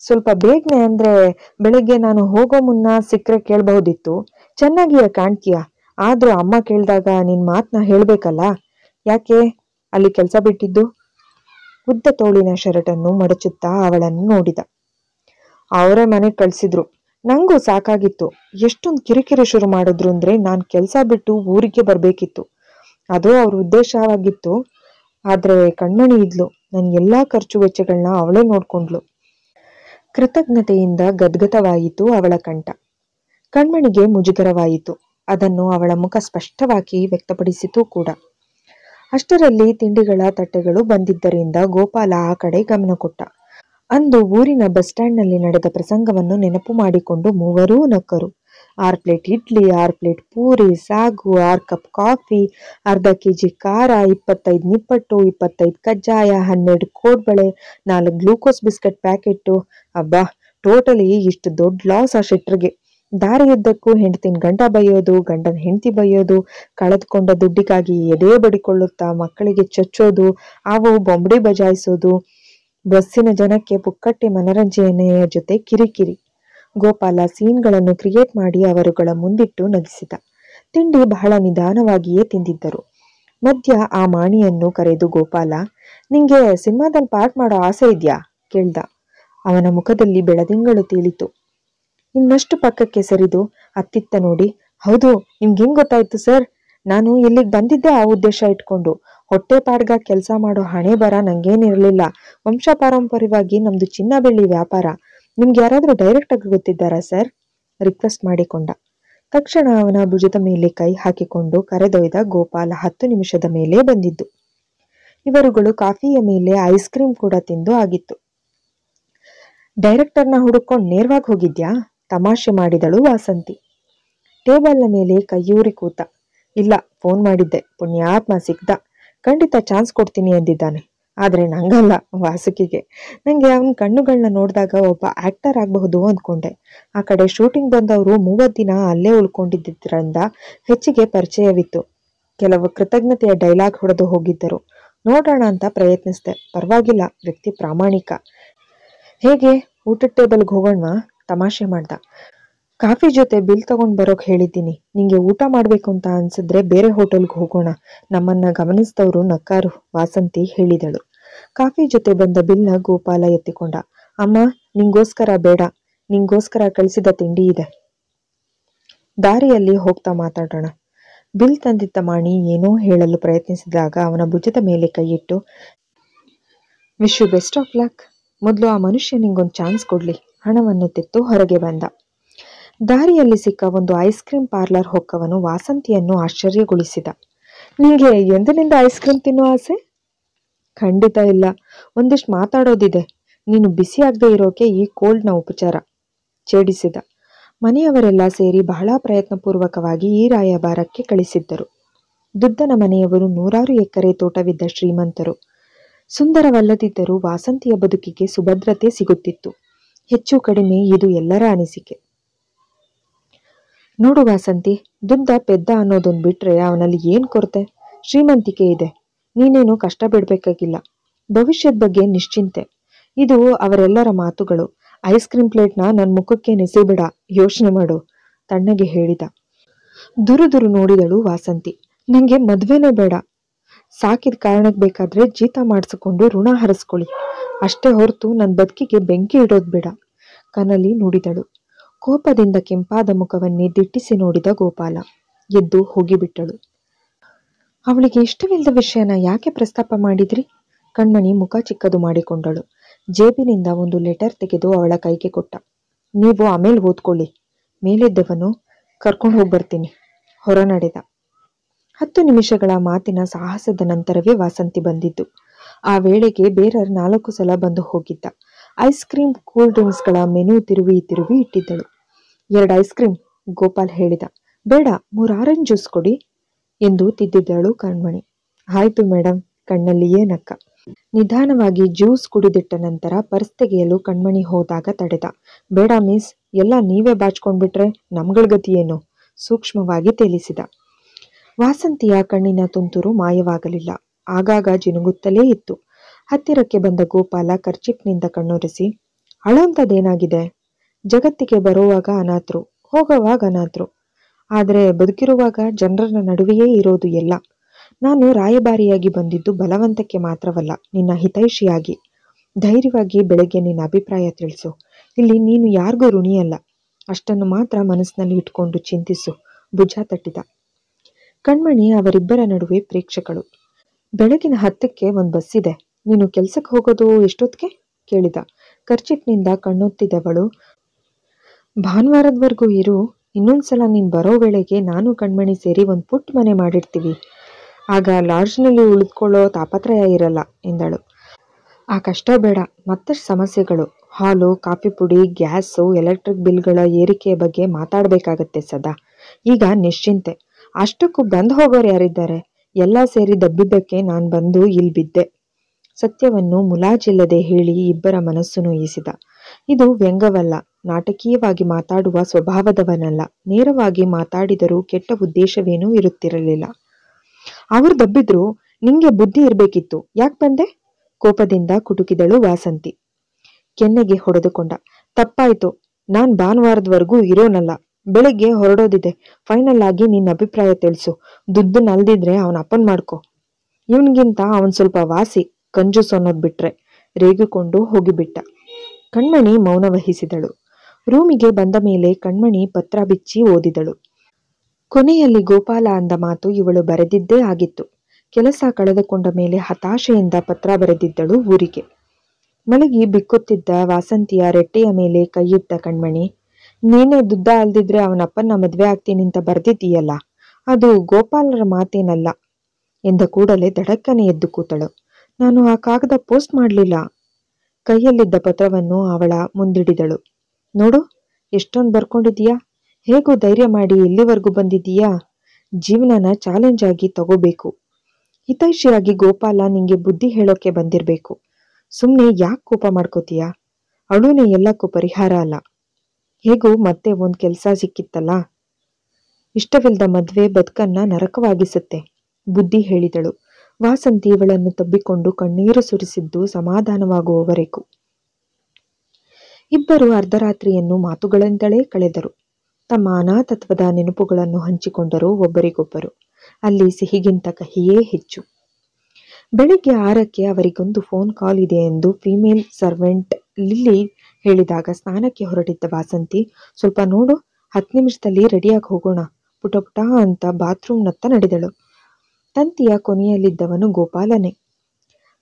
S1: ಸ್ವಲ್ಪ ಬೇಗನೆ ಅಂದ್ರೆ ಬೆಳಿಗ್ಗೆ ನಾನು ಹೋಗೋ ಮುನ್ನ ಸಿಕ್ಕರೆ ಕೇಳಬಹುದಿತ್ತು ಚೆನ್ನಾಗಿಯ ಕಾಣ್ತೀಯಾ ಆದ್ರೂ ಅಮ್ಮ ಕೇಳಿದಾಗ ನಿನ್ ಮಾತನ್ನ ಹೇಳ್ಬೇಕಲ್ಲ ಯಾಕೆ ಅಲ್ಲಿ ಕೆಲಸ ಬಿಟ್ಟಿದ್ದು ಉದ್ದ ತೋಳಿನ ಶರ್ಟನ್ನು ಮಡಚುತ್ತಾ ಅವಳನ್ನು ನೋಡಿದ ಅವರೇ ಮನೆಗೆ ಕಳಿಸಿದ್ರು ನಂಗೂ ಸಾಕಾಗಿತ್ತು ಎಷ್ಟೊಂದು ಕಿರಿಕಿರಿ ಶುರು ಮಾಡಿದ್ರು ಅಂದ್ರೆ ನಾನು ಕೆಲಸ ಬಿಟ್ಟು ಊರಿಗೆ ಬರಬೇಕಿತ್ತು ಅದು ಅವ್ರ ಉದ್ದೇಶವಾಗಿತ್ತು ಆದರೆ ಕಣ್ಮಣಿ ಇದ್ಲು ನನ್ ಎಲ್ಲ ಖರ್ಚು ವೆಚ್ಚಗಳನ್ನ ಅವಳೇ ನೋಡ್ಕೊಂಡ್ಲು ಕೃತಜ್ಞತೆಯಿಂದ ಗದ್ಗತವಾಯಿತು ಅವಳ ಕಂಠ ಕಣ್ಮಣಿಗೆ ಮುಜುಗರವಾಯಿತು ಅದನ್ನು ಅವಳ ಮುಖ ಸ್ಪಷ್ಟವಾಗಿ ವ್ಯಕ್ತಪಡಿಸಿತು ಕೂಡ ಅಷ್ಟರಲ್ಲಿ ತಿಂಡಿಗಳ ತಟ್ಟೆಗಳು ಬಂದಿದ್ದರಿಂದ ಗೋಪಾಲ ಆ ಕಡೆ ಗಮನ ಕೊಟ್ಟ ಅಂದು ಊರಿನ ಬಸ್ ಸ್ಟ್ಯಾಂಡ್ನಲ್ಲಿ ನಡೆದ ಪ್ರಸಂಗವನ್ನು ನೆನಪು ಮಾಡಿಕೊಂಡು ಮೂವರೂ ನಕ್ಕರು ಆರು ಪ್ಲೇಟ್ ಇಡ್ಲಿ ಆರು ಪ್ಲೇಟ್ ಪೂರಿ ಸಾಗು ಆರ್ ಕಪ್ ಕಾಫಿ ಅರ್ಧ ಕೆಜಿ ಖಾರ ಇಪ್ಪತ್ತೈದು ನಿಪ್ಪಟ್ಟು ಇಪ್ಪತ್ತೈದು ಕಜ್ಜಾಯ ಹನ್ನೆರಡು ಕೋಡ್ಬಳೆ ನಾಲ್ಕು ಗ್ಲೂಕೋಸ್ ಬಿಸ್ಕೆಟ್ ಪ್ಯಾಕೆಟು ಅಬ್ಬಾ ಟೋಟಲಿ ಇಷ್ಟು ದೊಡ್ಡ ಲಾಸ್ ಆ ಶೆಟ್ರಿಗೆ ದಾರಿಯುದ್ದಕ್ಕೂ ಹೆಂಡತಿನ ಗಂಡ ಬೈಯೋದು ಗಂಡನ ಹೆಂಡತಿ ಬೈಯೋದು ಕಳೆದುಕೊಂಡ ದುಡ್ಡಿಗಾಗಿ ಎದೆ ಬಡಿಕೊಳ್ಳುತ್ತಾ ಮಕ್ಕಳಿಗೆ ಚಚ್ಚೋದು ಅವು ಬೊಂಬಡಿ ಬಜಾಯಿಸೋದು ಬಸ್ಸಿನ ಜನಕ್ಕೆ ಪುಕ್ಕಟ್ಟೆ ಮನರಂಜನೆಯ ಜೊತೆ ಕಿರಿಕಿರಿ ಗೋಪಾಲ ಸೀನ್ಗಳನ್ನು ಕ್ರಿಯೇಟ್ ಮಾಡಿ ಅವರುಗಳ ಮುಂದಿಟ್ಟು ನಗಿಸಿದ ತಿಂಡಿ ಬಹಳ ನಿಧಾನವಾಗಿಯೇ ತಿಂದಿದ್ದರು ಮಧ್ಯ ಆ ಮಾಣಿಯನ್ನು ಕರೆದು ಗೋಪಾಲ ನಿಂಗೆ ಸಿನಿಮಾದಲ್ಲಿ ಪಾರ್ಟ್ ಮಾಡೋ ಆಸೆ ಇದೆಯಾ ಕೇಳ್ದ ಅವನ ಮುಖದಲ್ಲಿ ಬೆಳದಿಂಗಳು ತೇಲಿತು ಇನ್ನಷ್ಟು ಪಕ್ಕಕ್ಕೆ ಸರಿದು ಅತ್ತಿತ್ತ ನೋಡಿ ಹೌದು ನಿಮ್ಗೆ ಹೆಂಗ್ ಗೊತ್ತಾಯ್ತು ಸರ್ ನಾನು ಇಲ್ಲಿಗೆ ಬಂದಿದ್ದೆ ಆ ಉದ್ದೇಶ ಇಟ್ಕೊಂಡು ಹೊಟ್ಟೆ ಪಾಡ್ಗ ಕೆಲಸ ಮಾಡೋ ಹಣೆ ಬರ ನಂಗೇನಿರಲಿಲ್ಲ ವಂಶ ಪಾರಂಪರ್ಯವಾಗಿ ನಮ್ದು ಚಿನ್ನ ಬೆಳ್ಳಿ ವ್ಯಾಪಾರ ನಿಮ್ಗೆ ಯಾರಾದರೂ ಡೈರೆಕ್ಟಾಗಿ ಗೊತ್ತಿದ್ದಾರಾ ಸರ್ ರಿಕ್ವೆಸ್ಟ್ ಮಾಡಿಕೊಂಡ ತಕ್ಷಣ ಅವನ ಭುಜದ ಮೇಲೆ ಕೈ ಹಾಕಿಕೊಂಡು ಕರೆದೊಯ್ದ ಗೋಪಾಲ ಹತ್ತು ನಿಮಿಷದ ಮೇಲೆ ಬಂದಿದ್ದು ಇವರುಗಳು ಕಾಫಿಯ ಮೇಲೆ ಐಸ್ ಕ್ರೀಮ್ ಕೂಡ ತಿಂದು ಆಗಿತ್ತು ಡೈರೆಕ್ಟರ್ನ ಹುಡುಕೊಂಡು ನೇರವಾಗಿ ಹೋಗಿದ್ಯಾ ತಮಾಷೆ ಮಾಡಿದಳು ವಾಸಂತಿ ಟೇಬಲ್ನ ಮೇಲೆ ಕೈಯೂರಿ ಕೂತ ಇಲ್ಲ ಫೋನ್ ಮಾಡಿದ್ದೆ ಪುಣ್ಯಾತ್ಮ ಸಿಗ್ದ ಖಂಡಿತ ಚಾನ್ಸ್ ಕೊಡ್ತೀನಿ ಎಂದಿದ್ದಾನೆ ಆದರೆ ನಂಗಲ್ಲ ವಾಸುಕಿಗೆ ನನಗೆ ಅವನ ಕಣ್ಣುಗಳನ್ನ ನೋಡಿದಾಗ ಒಬ್ಬ ಆಕ್ಟರ್ ಆಗಬಹುದು ಅಂದ್ಕೊಂಡೆ ಆ ಕಡೆ ಶೂಟಿಂಗ್ ಬಂದವರು ಮೂವತ್ತು ದಿನ ಅಲ್ಲೇ ಉಳ್ಕೊಂಡಿದ್ದರಿಂದ ಹೆಚ್ಚಿಗೆ ಪರಿಚಯವಿತ್ತು ಕೆಲವು ಕೃತಜ್ಞತೆಯ ಡೈಲಾಗ್ ಹೊಡೆದು ಹೋಗಿದ್ದರು ನೋಡೋಣ ಅಂತ ಪ್ರಯತ್ನಿಸಿದೆ ಪರವಾಗಿಲ್ಲ ವ್ಯಕ್ತಿ ಪ್ರಾಮಾಣಿಕ ಹೇಗೆ ಊಟದ ಟೇಬಲ್ಗೆ ಹೋಗೋಣ ತಮಾಷೆ ಮಾಡ್ದ ಕಾಫಿ ಜೊತೆ ಬಿಲ್ ತಗೊಂಡ್ ಬರೋಕ್ ಹೇಳಿದ್ದೀನಿ ನಿಂಗೆ ಊಟ ಮಾಡ್ಬೇಕು ಅಂತ ಅನ್ಸಿದ್ರೆ ಬೇರೆ ಹೋಟೆಲ್ಗೆ ಹೋಗೋಣ ನಮ್ಮನ್ನ ಗಮನಿಸಿದವರು ನಕ್ಕಾರು ವಾಸಂತಿ ಹೇಳಿದಳು ಕಾಫಿ ಜೊತೆ ಬಂದ ಬಿಲ್ನ ಗೋಪಾಲ ಎತ್ತಿಕೊಂಡ ಅಮ್ಮ ನಿಂಗೋಸ್ಕರ ಬೇಡ ನಿಂಗೋಸ್ಕರ ಕಳಿಸಿದ ತಿಂಡಿ ಇದೆ ದಾರಿಯಲ್ಲಿ ಹೋಗ್ತಾ ಮಾತಾಡೋಣ ಬಿಲ್ ತಂದಿದ್ದ ಮಾಣಿ ಏನೋ ಹೇಳಲು ಪ್ರಯತ್ನಿಸಿದಾಗ ಅವನ ಭುಜದ ಮೇಲೆ ಕೈಯಿಟ್ಟು wish you best of luck ಮೊದಲು ಆ ಮನುಷ್ಯ ನಿಂಗೊಂದು ಚಾನ್ಸ್ ಕೊಡ್ಲಿ ಹಣವನ್ನು ತೆತ್ತು ಹೊರಗೆ ಬಂದ ದಾರಿಯಲ್ಲಿ ಸಿಕ್ಕ ಒಂದು ಐಸ್ ಕ್ರೀಮ್ ಪಾರ್ಲರ್ ಹೊಕ್ಕವನು ವಾಸಂತಿಯನ್ನು ಆಶ್ಚರ್ಯಗೊಳಿಸಿದ ನಿಮಗೆ ಎಂದಿನಿಂದ ಐಸ್ ಕ್ರೀಮ್ ತಿನ್ನುವ ಆಸೆ ಖಂಡಿತ ಇಲ್ಲ ಒಂದಿಷ್ಟು ಮಾತಾಡೋದಿದೆ ನೀನು ಬಿಸಿ ಆಗದೇ ಇರೋಕೆ ಈ ಕೋಲ್ಡ್ನ ಉಪಚಾರ ಛೇಡಿಸಿದ ಮನೆಯವರೆಲ್ಲ ಸೇರಿ ಬಹಳ ಪ್ರಯತ್ನಪೂರ್ವಕವಾಗಿ ಈ ರಾಯಭಾರಕ್ಕೆ ಕಳಿಸಿದ್ದರು ದುದ್ದನ ಮನೆಯವರು ನೂರಾರು ಎಕರೆ ತೋಟವಿದ್ದ ಶ್ರೀಮಂತರು ಸುಂದರವಲ್ಲದಿದ್ದರೂ ವಾಸಂತಿಯ ಬದುಕಿಗೆ ಸುಭದ್ರತೆ ಸಿಗುತ್ತಿತ್ತು ಹೆಚ್ಚು ಕಡಿಮೆ ಇದು ಎಲ್ಲರ ಅನಿಸಿಕೆ ನೋಡು ವಾಸಂತಿ ದುಡ್ಡ ಪೆದ್ದ ಅನ್ನೋದನ್ನು ಬಿಟ್ಟರೆ ಅವನಲ್ಲಿ ಏನು ಕೊರತೆ ಶ್ರೀಮಂತಿಕೆ ಇದೆ ನೀನೇನು ಕಷ್ಟ ಬಿಡಬೇಕಾಗಿಲ್ಲ ಭವಿಷ್ಯದ ಬಗ್ಗೆ ನಿಶ್ಚಿಂತೆ ಇದು ಅವರೆಲ್ಲರ ಮಾತುಗಳು ಐಸ್ ಕ್ರೀಮ್ ಪ್ಲೇಟ್ನ ನನ್ನ ಮುಖಕ್ಕೆ ನೆಸಿಬಿಡ ಯೋಚನೆ ಮಾಡು ತಣ್ಣಗೆ ಹೇಳಿದ ದುರುದುರು ನೋಡಿದಳು ವಾಸಂತಿ ನನಗೆ ಮದುವೆನೇ ಬೇಡ ಸಾಕಿದ ಕಾರಣಕ್ಕೆ ಬೇಕಾದ್ರೆ ಜೀತ ಮಾಡಿಸಿಕೊಂಡು ಋಣ ಹರಿಸ್ಕೊಳ್ಳಿ ಅಷ್ಟೇ ಹೊರತು ನನ್ನ ಬದುಕಿಗೆ ಬೆಂಕಿ ಇಡೋದು ಬೇಡ ಕನಲಿ ನೋಡಿದಳು ಕೋಪದಿಂದ ಕೆಂಪಾದ ಮುಖವನ್ನೇ ದಿಟ್ಟಿಸಿ ನೋಡಿದ ಗೋಪಾಲ ಎದ್ದು ಹೋಗಿಬಿಟ್ಟಳು ಅವಳಿಗೆ ಇಷ್ಟವಿಲ್ಲದ ವಿಷಯನ ಯಾಕೆ ಪ್ರಸ್ತಾಪ ಮಾಡಿದ್ರಿ ಕಣ್ಮಣಿ ಮುಖ ಚಿಕ್ಕದು ಮಾಡಿಕೊಂಡಳು ಜೇಬಿನಿಂದ ಒಂದು ಲೆಟರ್ ತೆಗೆದು ಅವಳ ಕೈಗೆ ಕೊಟ್ಟ ನೀವು ಆಮೇಲೆ ಓದ್ಕೊಳ್ಳಿ ಮೇಲೆದ್ದವನು ಕರ್ಕೊಂಡು ಹೋಗಿ ಬರ್ತೀನಿ ಹೊರ ನಡೆದ ಹತ್ತು ನಿಮಿಷಗಳ ಮಾತಿನ ಸಾಹಸದ ನಂತರವೇ ವಾಸಂತಿ ಬಂದಿದ್ದು ಆ ವೇಳೆಗೆ ಬೇರರ್ ನಾಲ್ಕು ಸಲ ಬಂದು ಹೋಗಿದ್ದ ಐಸ್ ಕ್ರೀಮ್ ಕೂಲ್ ಡ್ರಿಂಕ್ಸ್ ಗಳ ಮೆನು ತಿರುವಿ ತಿರುವಿ ಇಟ್ಟಿದ್ದಳು ಎರಡು ಐಸ್ ಕ್ರೀಮ್ ಗೋಪಾಲ್ ಹೇಳಿದ ಬೇಡ ಮೂರು ಆರೆಂಜ್ ಜ್ಯೂಸ್ ಕೊಡಿ ಎಂದು ತಿದ್ದಿದ್ದಳು ಕಣ್ಮಣಿ ಆಯ್ತು ಮೇಡಮ್ ಕಣ್ಣಲ್ಲಿಯೇ ನಕ್ಕ ನಿಧಾನವಾಗಿ ಜ್ಯೂಸ್ ಕುಡಿದಿಟ್ಟ ನಂತರ ಪರ್ಸ್ ತೆಗೆಯಲು ಕಣ್ಮಣಿ ಹೋದಾಗ ತಡೆದ ಬೇಡ ಮಿಸ್ ಎಲ್ಲ ನೀವೇ ಬಾಚ್ಕೊಂಡ್ಬಿಟ್ರೆ ನಮ್ಗಳ ಗತಿಯೇನು ಸೂಕ್ಷ್ಮವಾಗಿ ತೇಲಿಸಿದ ವಾಸಂತಿಯ ಕಣ್ಣಿನ ತುಂತುರು ಮಾಯವಾಗಲಿಲ್ಲ ಆಗಾಗ ಜಿನುಗುತ್ತಲೇ ಇತ್ತು ಹತ್ತಿರಕ್ಕೆ ಬಂದ ಗೋಪಾಲ ಕರ್ಚಿಪ್ನಿಂದ ಕಣ್ಣೊರೆಸಿ ಅಳೋಂಥದ್ದೇನಾಗಿದೆ ಜಗತ್ತಿಗೆ ಬರುವಾಗ ಅನಾಥರು ಹೋಗೋವಾಗ ಅನಾಥರು ಆದರೆ ಬದುಕಿರುವಾಗ ಜನರ ನಡುವೆಯೇ ಇರೋದು ಎಲ್ಲ ನಾನು ರಾಯಭಾರಿಯಾಗಿ ಬಂದಿದ್ದು ಬಲವಂತಕ್ಕೆ ಮಾತ್ರವಲ್ಲ ನಿನ್ನ ಹಿತೈಷಿಯಾಗಿ ಧೈರ್ಯವಾಗಿ ಬೆಳಗ್ಗೆ ನಿನ್ನ ಅಭಿಪ್ರಾಯ ತಿಳಿಸು ಇಲ್ಲಿ ನೀನು ಯಾರಿಗೂ ಋಣಿಯಲ್ಲ ಅಷ್ಟನ್ನು ಮಾತ್ರ ಮನಸ್ಸಿನಲ್ಲಿ ಇಟ್ಕೊಂಡು ಚಿಂತಿಸು ಭುಜ ತಟ್ಟಿದ ಕಣ್ಮಣಿ ಅವರಿಬ್ಬರ ನಡುವೆ ಪ್ರೇಕ್ಷಕಳು ಬೆಳಗಿನ ಹತ್ತಕ್ಕೆ ಒಂದು ಬಸ್ಸಿದೆ ನೀನು ಕೆಲ್ಸಕ್ಕೆ ಹೋಗೋದು ಎಷ್ಟೊತ್ತಿಗೆ ಕೇಳಿದ ಖರ್ಚಿಟ್ನಿಂದ ಕಣ್ಣುತ್ತಿದ್ದವಳು ಭಾನುವಾರದವರೆಗೂ ಇರು ಸಲ ನೀನು ಬರೋ ವೇಳೆಗೆ ನಾನು ಕಣ್ಮಣಿ ಸೇರಿ ಒಂದು ಪುಟ್ಟ ಮನೆ ಮಾಡಿರ್ತೀವಿ ಆಗ ಲಾಡ್ಜ್ನಲ್ಲಿ ಉಳಿದುಕೊಳ್ಳೋ ತಾಪತ್ರಯ ಇರಲ್ಲ ಎಂದಳು ಆ ಕಷ್ಟ ಬೇಡ ಮತ್ತಷ್ಟು ಸಮಸ್ಯೆಗಳು ಹಾಲು ಕಾಫಿ ಪುಡಿ ಗ್ಯಾಸು ಎಲೆಕ್ಟ್ರಿಕ್ ಬಿಲ್ಗಳ ಏರಿಕೆಯ ಬಗ್ಗೆ ಮಾತಾಡಬೇಕಾಗತ್ತೆ ಸದಾ ಈಗ ನಿಶ್ಚಿಂತೆ ಅಷ್ಟಕ್ಕೂ ಬಂದು ಹೋಗೋರು ಯಾರಿದ್ದಾರೆ ಎಲ್ಲ ಸೇರಿ ದಬ್ಬಿದ್ದಕ್ಕೆ ನಾನು ಬಂದು ಇಲ್ಲಿ ಬಿದ್ದೆ ಸತ್ಯವನ್ನು ಮುಲಾಜಿಲ್ಲದೆ ಹೇಳಿ ಇಬ್ಬರ ಮನಸ್ಸು ನೋಯಿಸಿದ ಇದು ವ್ಯಂಗವಲ್ಲ ನಾಟಕೀಯವಾಗಿ ಮಾತಾಡುವ ಸ್ವಭಾವದವನಲ್ಲ ನೇರವಾಗಿ ಮಾತಾಡಿದರೂ ಕೆಟ್ಟ ಉದ್ದೇಶವೇನೂ ಇರುತ್ತಿರಲಿಲ್ಲ ಅವರು ದಬ್ಬಿದ್ರು ನಿಂಗೆ ಬುದ್ಧಿ ಇರಬೇಕಿತ್ತು ಯಾಕೆ ಬಂದೆ ಕೋಪದಿಂದ ಕುಟುಕಿದಳು ವಾಸಂತಿ ಕೆನ್ನೆಗೆ ಹೊಡೆದುಕೊಂಡ ತಪ್ಪಾಯ್ತು ನಾನ್ ಭಾನುವಾರದವರೆಗೂ ಇರೋನಲ್ಲ ಬೆಳಿಗ್ಗೆ ಹೊರಡೋದಿದೆ ಫೈನಲ್ ಆಗಿ ನಿನ್ನ ಅಭಿಪ್ರಾಯ ತಿಳಿಸು ದುಡ್ಡು ನಲ್ದಿದ್ರೆ ಅವನ ಅಪ್ಪನ್ ಮಾಡ್ಕೊ ಇವನಿಗಿಂತ ಅವನ್ ಸ್ವಲ್ಪ ವಾಸಿ ಕಂಜುಸ್ ಅನ್ನೋದು ಬಿಟ್ರೆ ರೇಗಿಕೊಂಡು ಹೋಗಿಬಿಟ್ಟ ಕಣ್ಮಣಿ ಮೌನ ವಹಿಸಿದಳು ರೂಮಿಗೆ ಬಂದ ಮೇಲೆ ಕಣ್ಮಣಿ ಪತ್ರ ಬಿಚ್ಚಿ ಓದಿದಳು ಕೊನೆಯಲ್ಲಿ ಗೋಪಾಲ ಅಂದ ಮಾತು ಇವಳು ಬರೆದಿದ್ದೇ ಆಗಿತ್ತು ಕೆಲಸ ಕಳೆದುಕೊಂಡ ಮೇಲೆ ಹತಾಶೆಯಿಂದ ಪತ್ರ ಬರೆದಿದ್ದಳು ಊರಿಗೆ ಮಲಗಿ ಬಿಕ್ಕುತ್ತಿದ್ದ ವಾಸಂತಿಯ ರೆಟ್ಟೆಯ ಮೇಲೆ ಕೈಯಿಟ್ಟ ಕಣ್ಮಣಿ ನೀನೇ ದುದ್ದ ಅಲ್ದಿದ್ರೆ ಅವನಪ್ಪನ ಮದುವೆ ಆಗ್ತೀನಿ ಅಂತ ಬರ್ದಿದ್ದೀಯಲ್ಲ ಅದು ಗೋಪಾಲರ ಮಾತೇನಲ್ಲ ಎಂದ ಕೂಡಲೇ ದಡಕ್ಕನೆ ಎದ್ದು ಕೂತಳು ನಾನು ಆ ಕಾಗದ ಪೋಸ್ಟ್ ಮಾಡಲಿಲ್ಲ ಕೈಯಲ್ಲಿದ್ದ ಪತ್ರವನ್ನು ಅವಳ ಮುಂದಿಡಿದಳು ನೋಡು ಎಷ್ಟೊಂದು ಬರ್ಕೊಂಡಿದೀಯಾ ಹೇಗೋ ಧೈರ್ಯ ಮಾಡಿ ಇಲ್ಲಿವರೆಗೂ ಬಂದಿದ್ದೀಯಾ ಜೀವನನ ಚಾಲೆಂಜ್ ಆಗಿ ತಗೋಬೇಕು ಹಿತೈಷಿಯಾಗಿ ಗೋಪಾಲ ನಿಂಗೆ ಬುದ್ಧಿ ಹೇಳೋಕೆ ಬಂದಿರಬೇಕು ಸುಮ್ಮನೆ ಯಾಕೆ ಕೋಪ ಮಾಡ್ಕೋತೀಯಾ ಅಳುನೇ ಎಲ್ಲಕ್ಕೂ ಪರಿಹಾರ ಅಲ್ಲ ಹೇಗೂ ಮತ್ತೆ ಒಂದು ಕೆಲಸ ಸಿಕ್ಕಿತ್ತಲ್ಲ ಇಷ್ಟವಿಲ್ಲದ ಮದುವೆ ಬದುಕನ್ನ ನರಕವಾಗಿಸುತ್ತೆ ಬುದ್ಧಿ ಹೇಳಿದಳು ವಾಸಂತಿ ಇವಳನ್ನು ತಬ್ಬಿಕೊಂಡು ಕಣ್ಣೀರು ಸುರಿಸಿದ್ದು ಸಮಾಧಾನವಾಗುವವರೆಗೂ ಇಬ್ಬರು ಅರ್ಧರಾತ್ರಿಯನ್ನು ಮಾತುಗಳಿಂದಲೇ ಕಳೆದರು ತಮ್ಮ ಅನಾಥತ್ವದ ನೆನಪುಗಳನ್ನು ಹಂಚಿಕೊಂಡರು ಒಬ್ಬರಿಗೊಬ್ಬರು ಅಲ್ಲಿ ಸಿಹಿಗಿಂತ ಕಹಿಯೇ ಹೆಚ್ಚು ಬೆಳಿಗ್ಗೆ ಆರಕ್ಕೆ ಅವರಿಗೊಂದು ಫೋನ್ ಕಾಲ್ ಇದೆ ಎಂದು ಫೀಮೇಲ್ ಸರ್ವೆಂಟ್ ಲಿಲ್ಲಿ ಹೇಳಿದಾಗ ಸ್ನಾನಕ್ಕೆ ಹೊರಟಿದ್ದ ವಾಸಂತಿ ಸ್ವಲ್ಪ ನೋಡು ಹತ್ತು ನಿಮಿಷದಲ್ಲಿ ರೆಡಿಯಾಗಿ ಹೋಗೋಣ ಪುಟ ಪುಟ ಅಂತ ಬಾತ್ರೂಮ್ನತ್ತ ನಡೆದಳು ತಂತಿಯ ಕೊನೆಯಲ್ಲಿದ್ದವನು ಗೋಪಾಲನೇ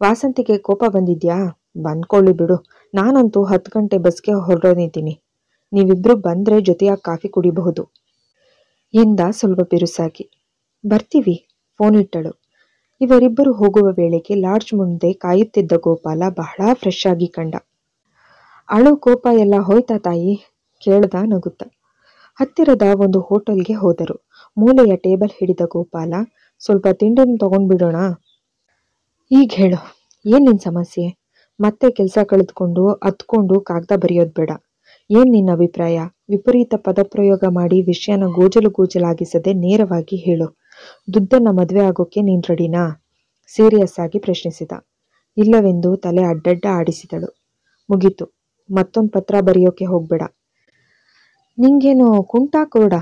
S1: ವಾಸಂತಿಗೆ ಕೋಪ ಬಂದಿದ್ಯಾ ಬಂದ್ಕೊಳ್ಳಿ ಬಿಡು ನಾನಂತೂ ಹತ್ತು ಗಂಟೆ ಬಸ್ಗೆ ಹೊರಡೋನಿದ್ದೀನಿ ನೀವಿಬ್ರು ಬಂದ್ರೆ ಜೊತೆಯಾಗಿ ಕಾಫಿ ಕುಡಿಬಹುದು ಎಂದ ಸ್ವಲ್ಪ ಬಿರುಸಾಕಿ ಬರ್ತೀವಿ ಫೋನ್ ಇಟ್ಟಳು ಇವರಿಬ್ಬರು ಹೋಗುವ ವೇಳೆಗೆ ಲಾಡ್ಜ್ ಮುಂದೆ ಕಾಯುತ್ತಿದ್ದ ಗೋಪಾಲ ಬಹಳ ಫ್ರೆಶ್ ಆಗಿ ಕಂಡ ಅಳು ಕೋಪ ಎಲ್ಲ ಹೋಯ್ತಾ ತಾಯಿ ಕೇಳ್ದ ನಗುತ್ತ ಹತ್ತಿರದ ಒಂದು ಹೋಟೆಲ್ಗೆ ಹೋದರು ಮೂಲೆಯ ಟೇಬಲ್ ಹಿಡಿದ ಗೋಪಾಲ ಸ್ವಲ್ಪ ತಿಂಡಿನ ತಗೊಂಡ್ಬಿಡೋಣ ಈಗ ಹೇಳು ಏನ್ ನಿನ್ ಸಮಸ್ಯೆ ಮತ್ತೆ ಕೆಲಸ ಕಳೆದ್ಕೊಂಡು ಹತ್ಕೊಂಡು ಕಾಗ್ದ ಬರೆಯೋದು ಬೇಡ ಏನ್ ನಿನ್ನ ಅಭಿಪ್ರಾಯ ವಿಪರೀತ ಪದಪ್ರಯೋಗ ಮಾಡಿ ವಿಷಯನ ಗೋಜಲು ಗೋಜಲಾಗಿಸದೆ ನೇರವಾಗಿ ಹೇಳು ದುದ್ದನ್ನ ಮದುವೆ ಆಗೋಕೆ ನೀನ್ ರೆಡಿನಾ ಸೀರಿಯಸ್ ಆಗಿ ಪ್ರಶ್ನಿಸಿದ ಇಲ್ಲವೆಂದು ತಲೆ ಅಡ್ಡಡ್ಡ ಆಡಿಸಿದಳು ಮುಗೀತು ಮತ್ತೊಂದು ಪತ್ರ ಬರೆಯೋಕೆ ಹೋಗ್ಬೇಡ ನಿಂಗೇನು ಕುಂಟಾ ಕೋಡ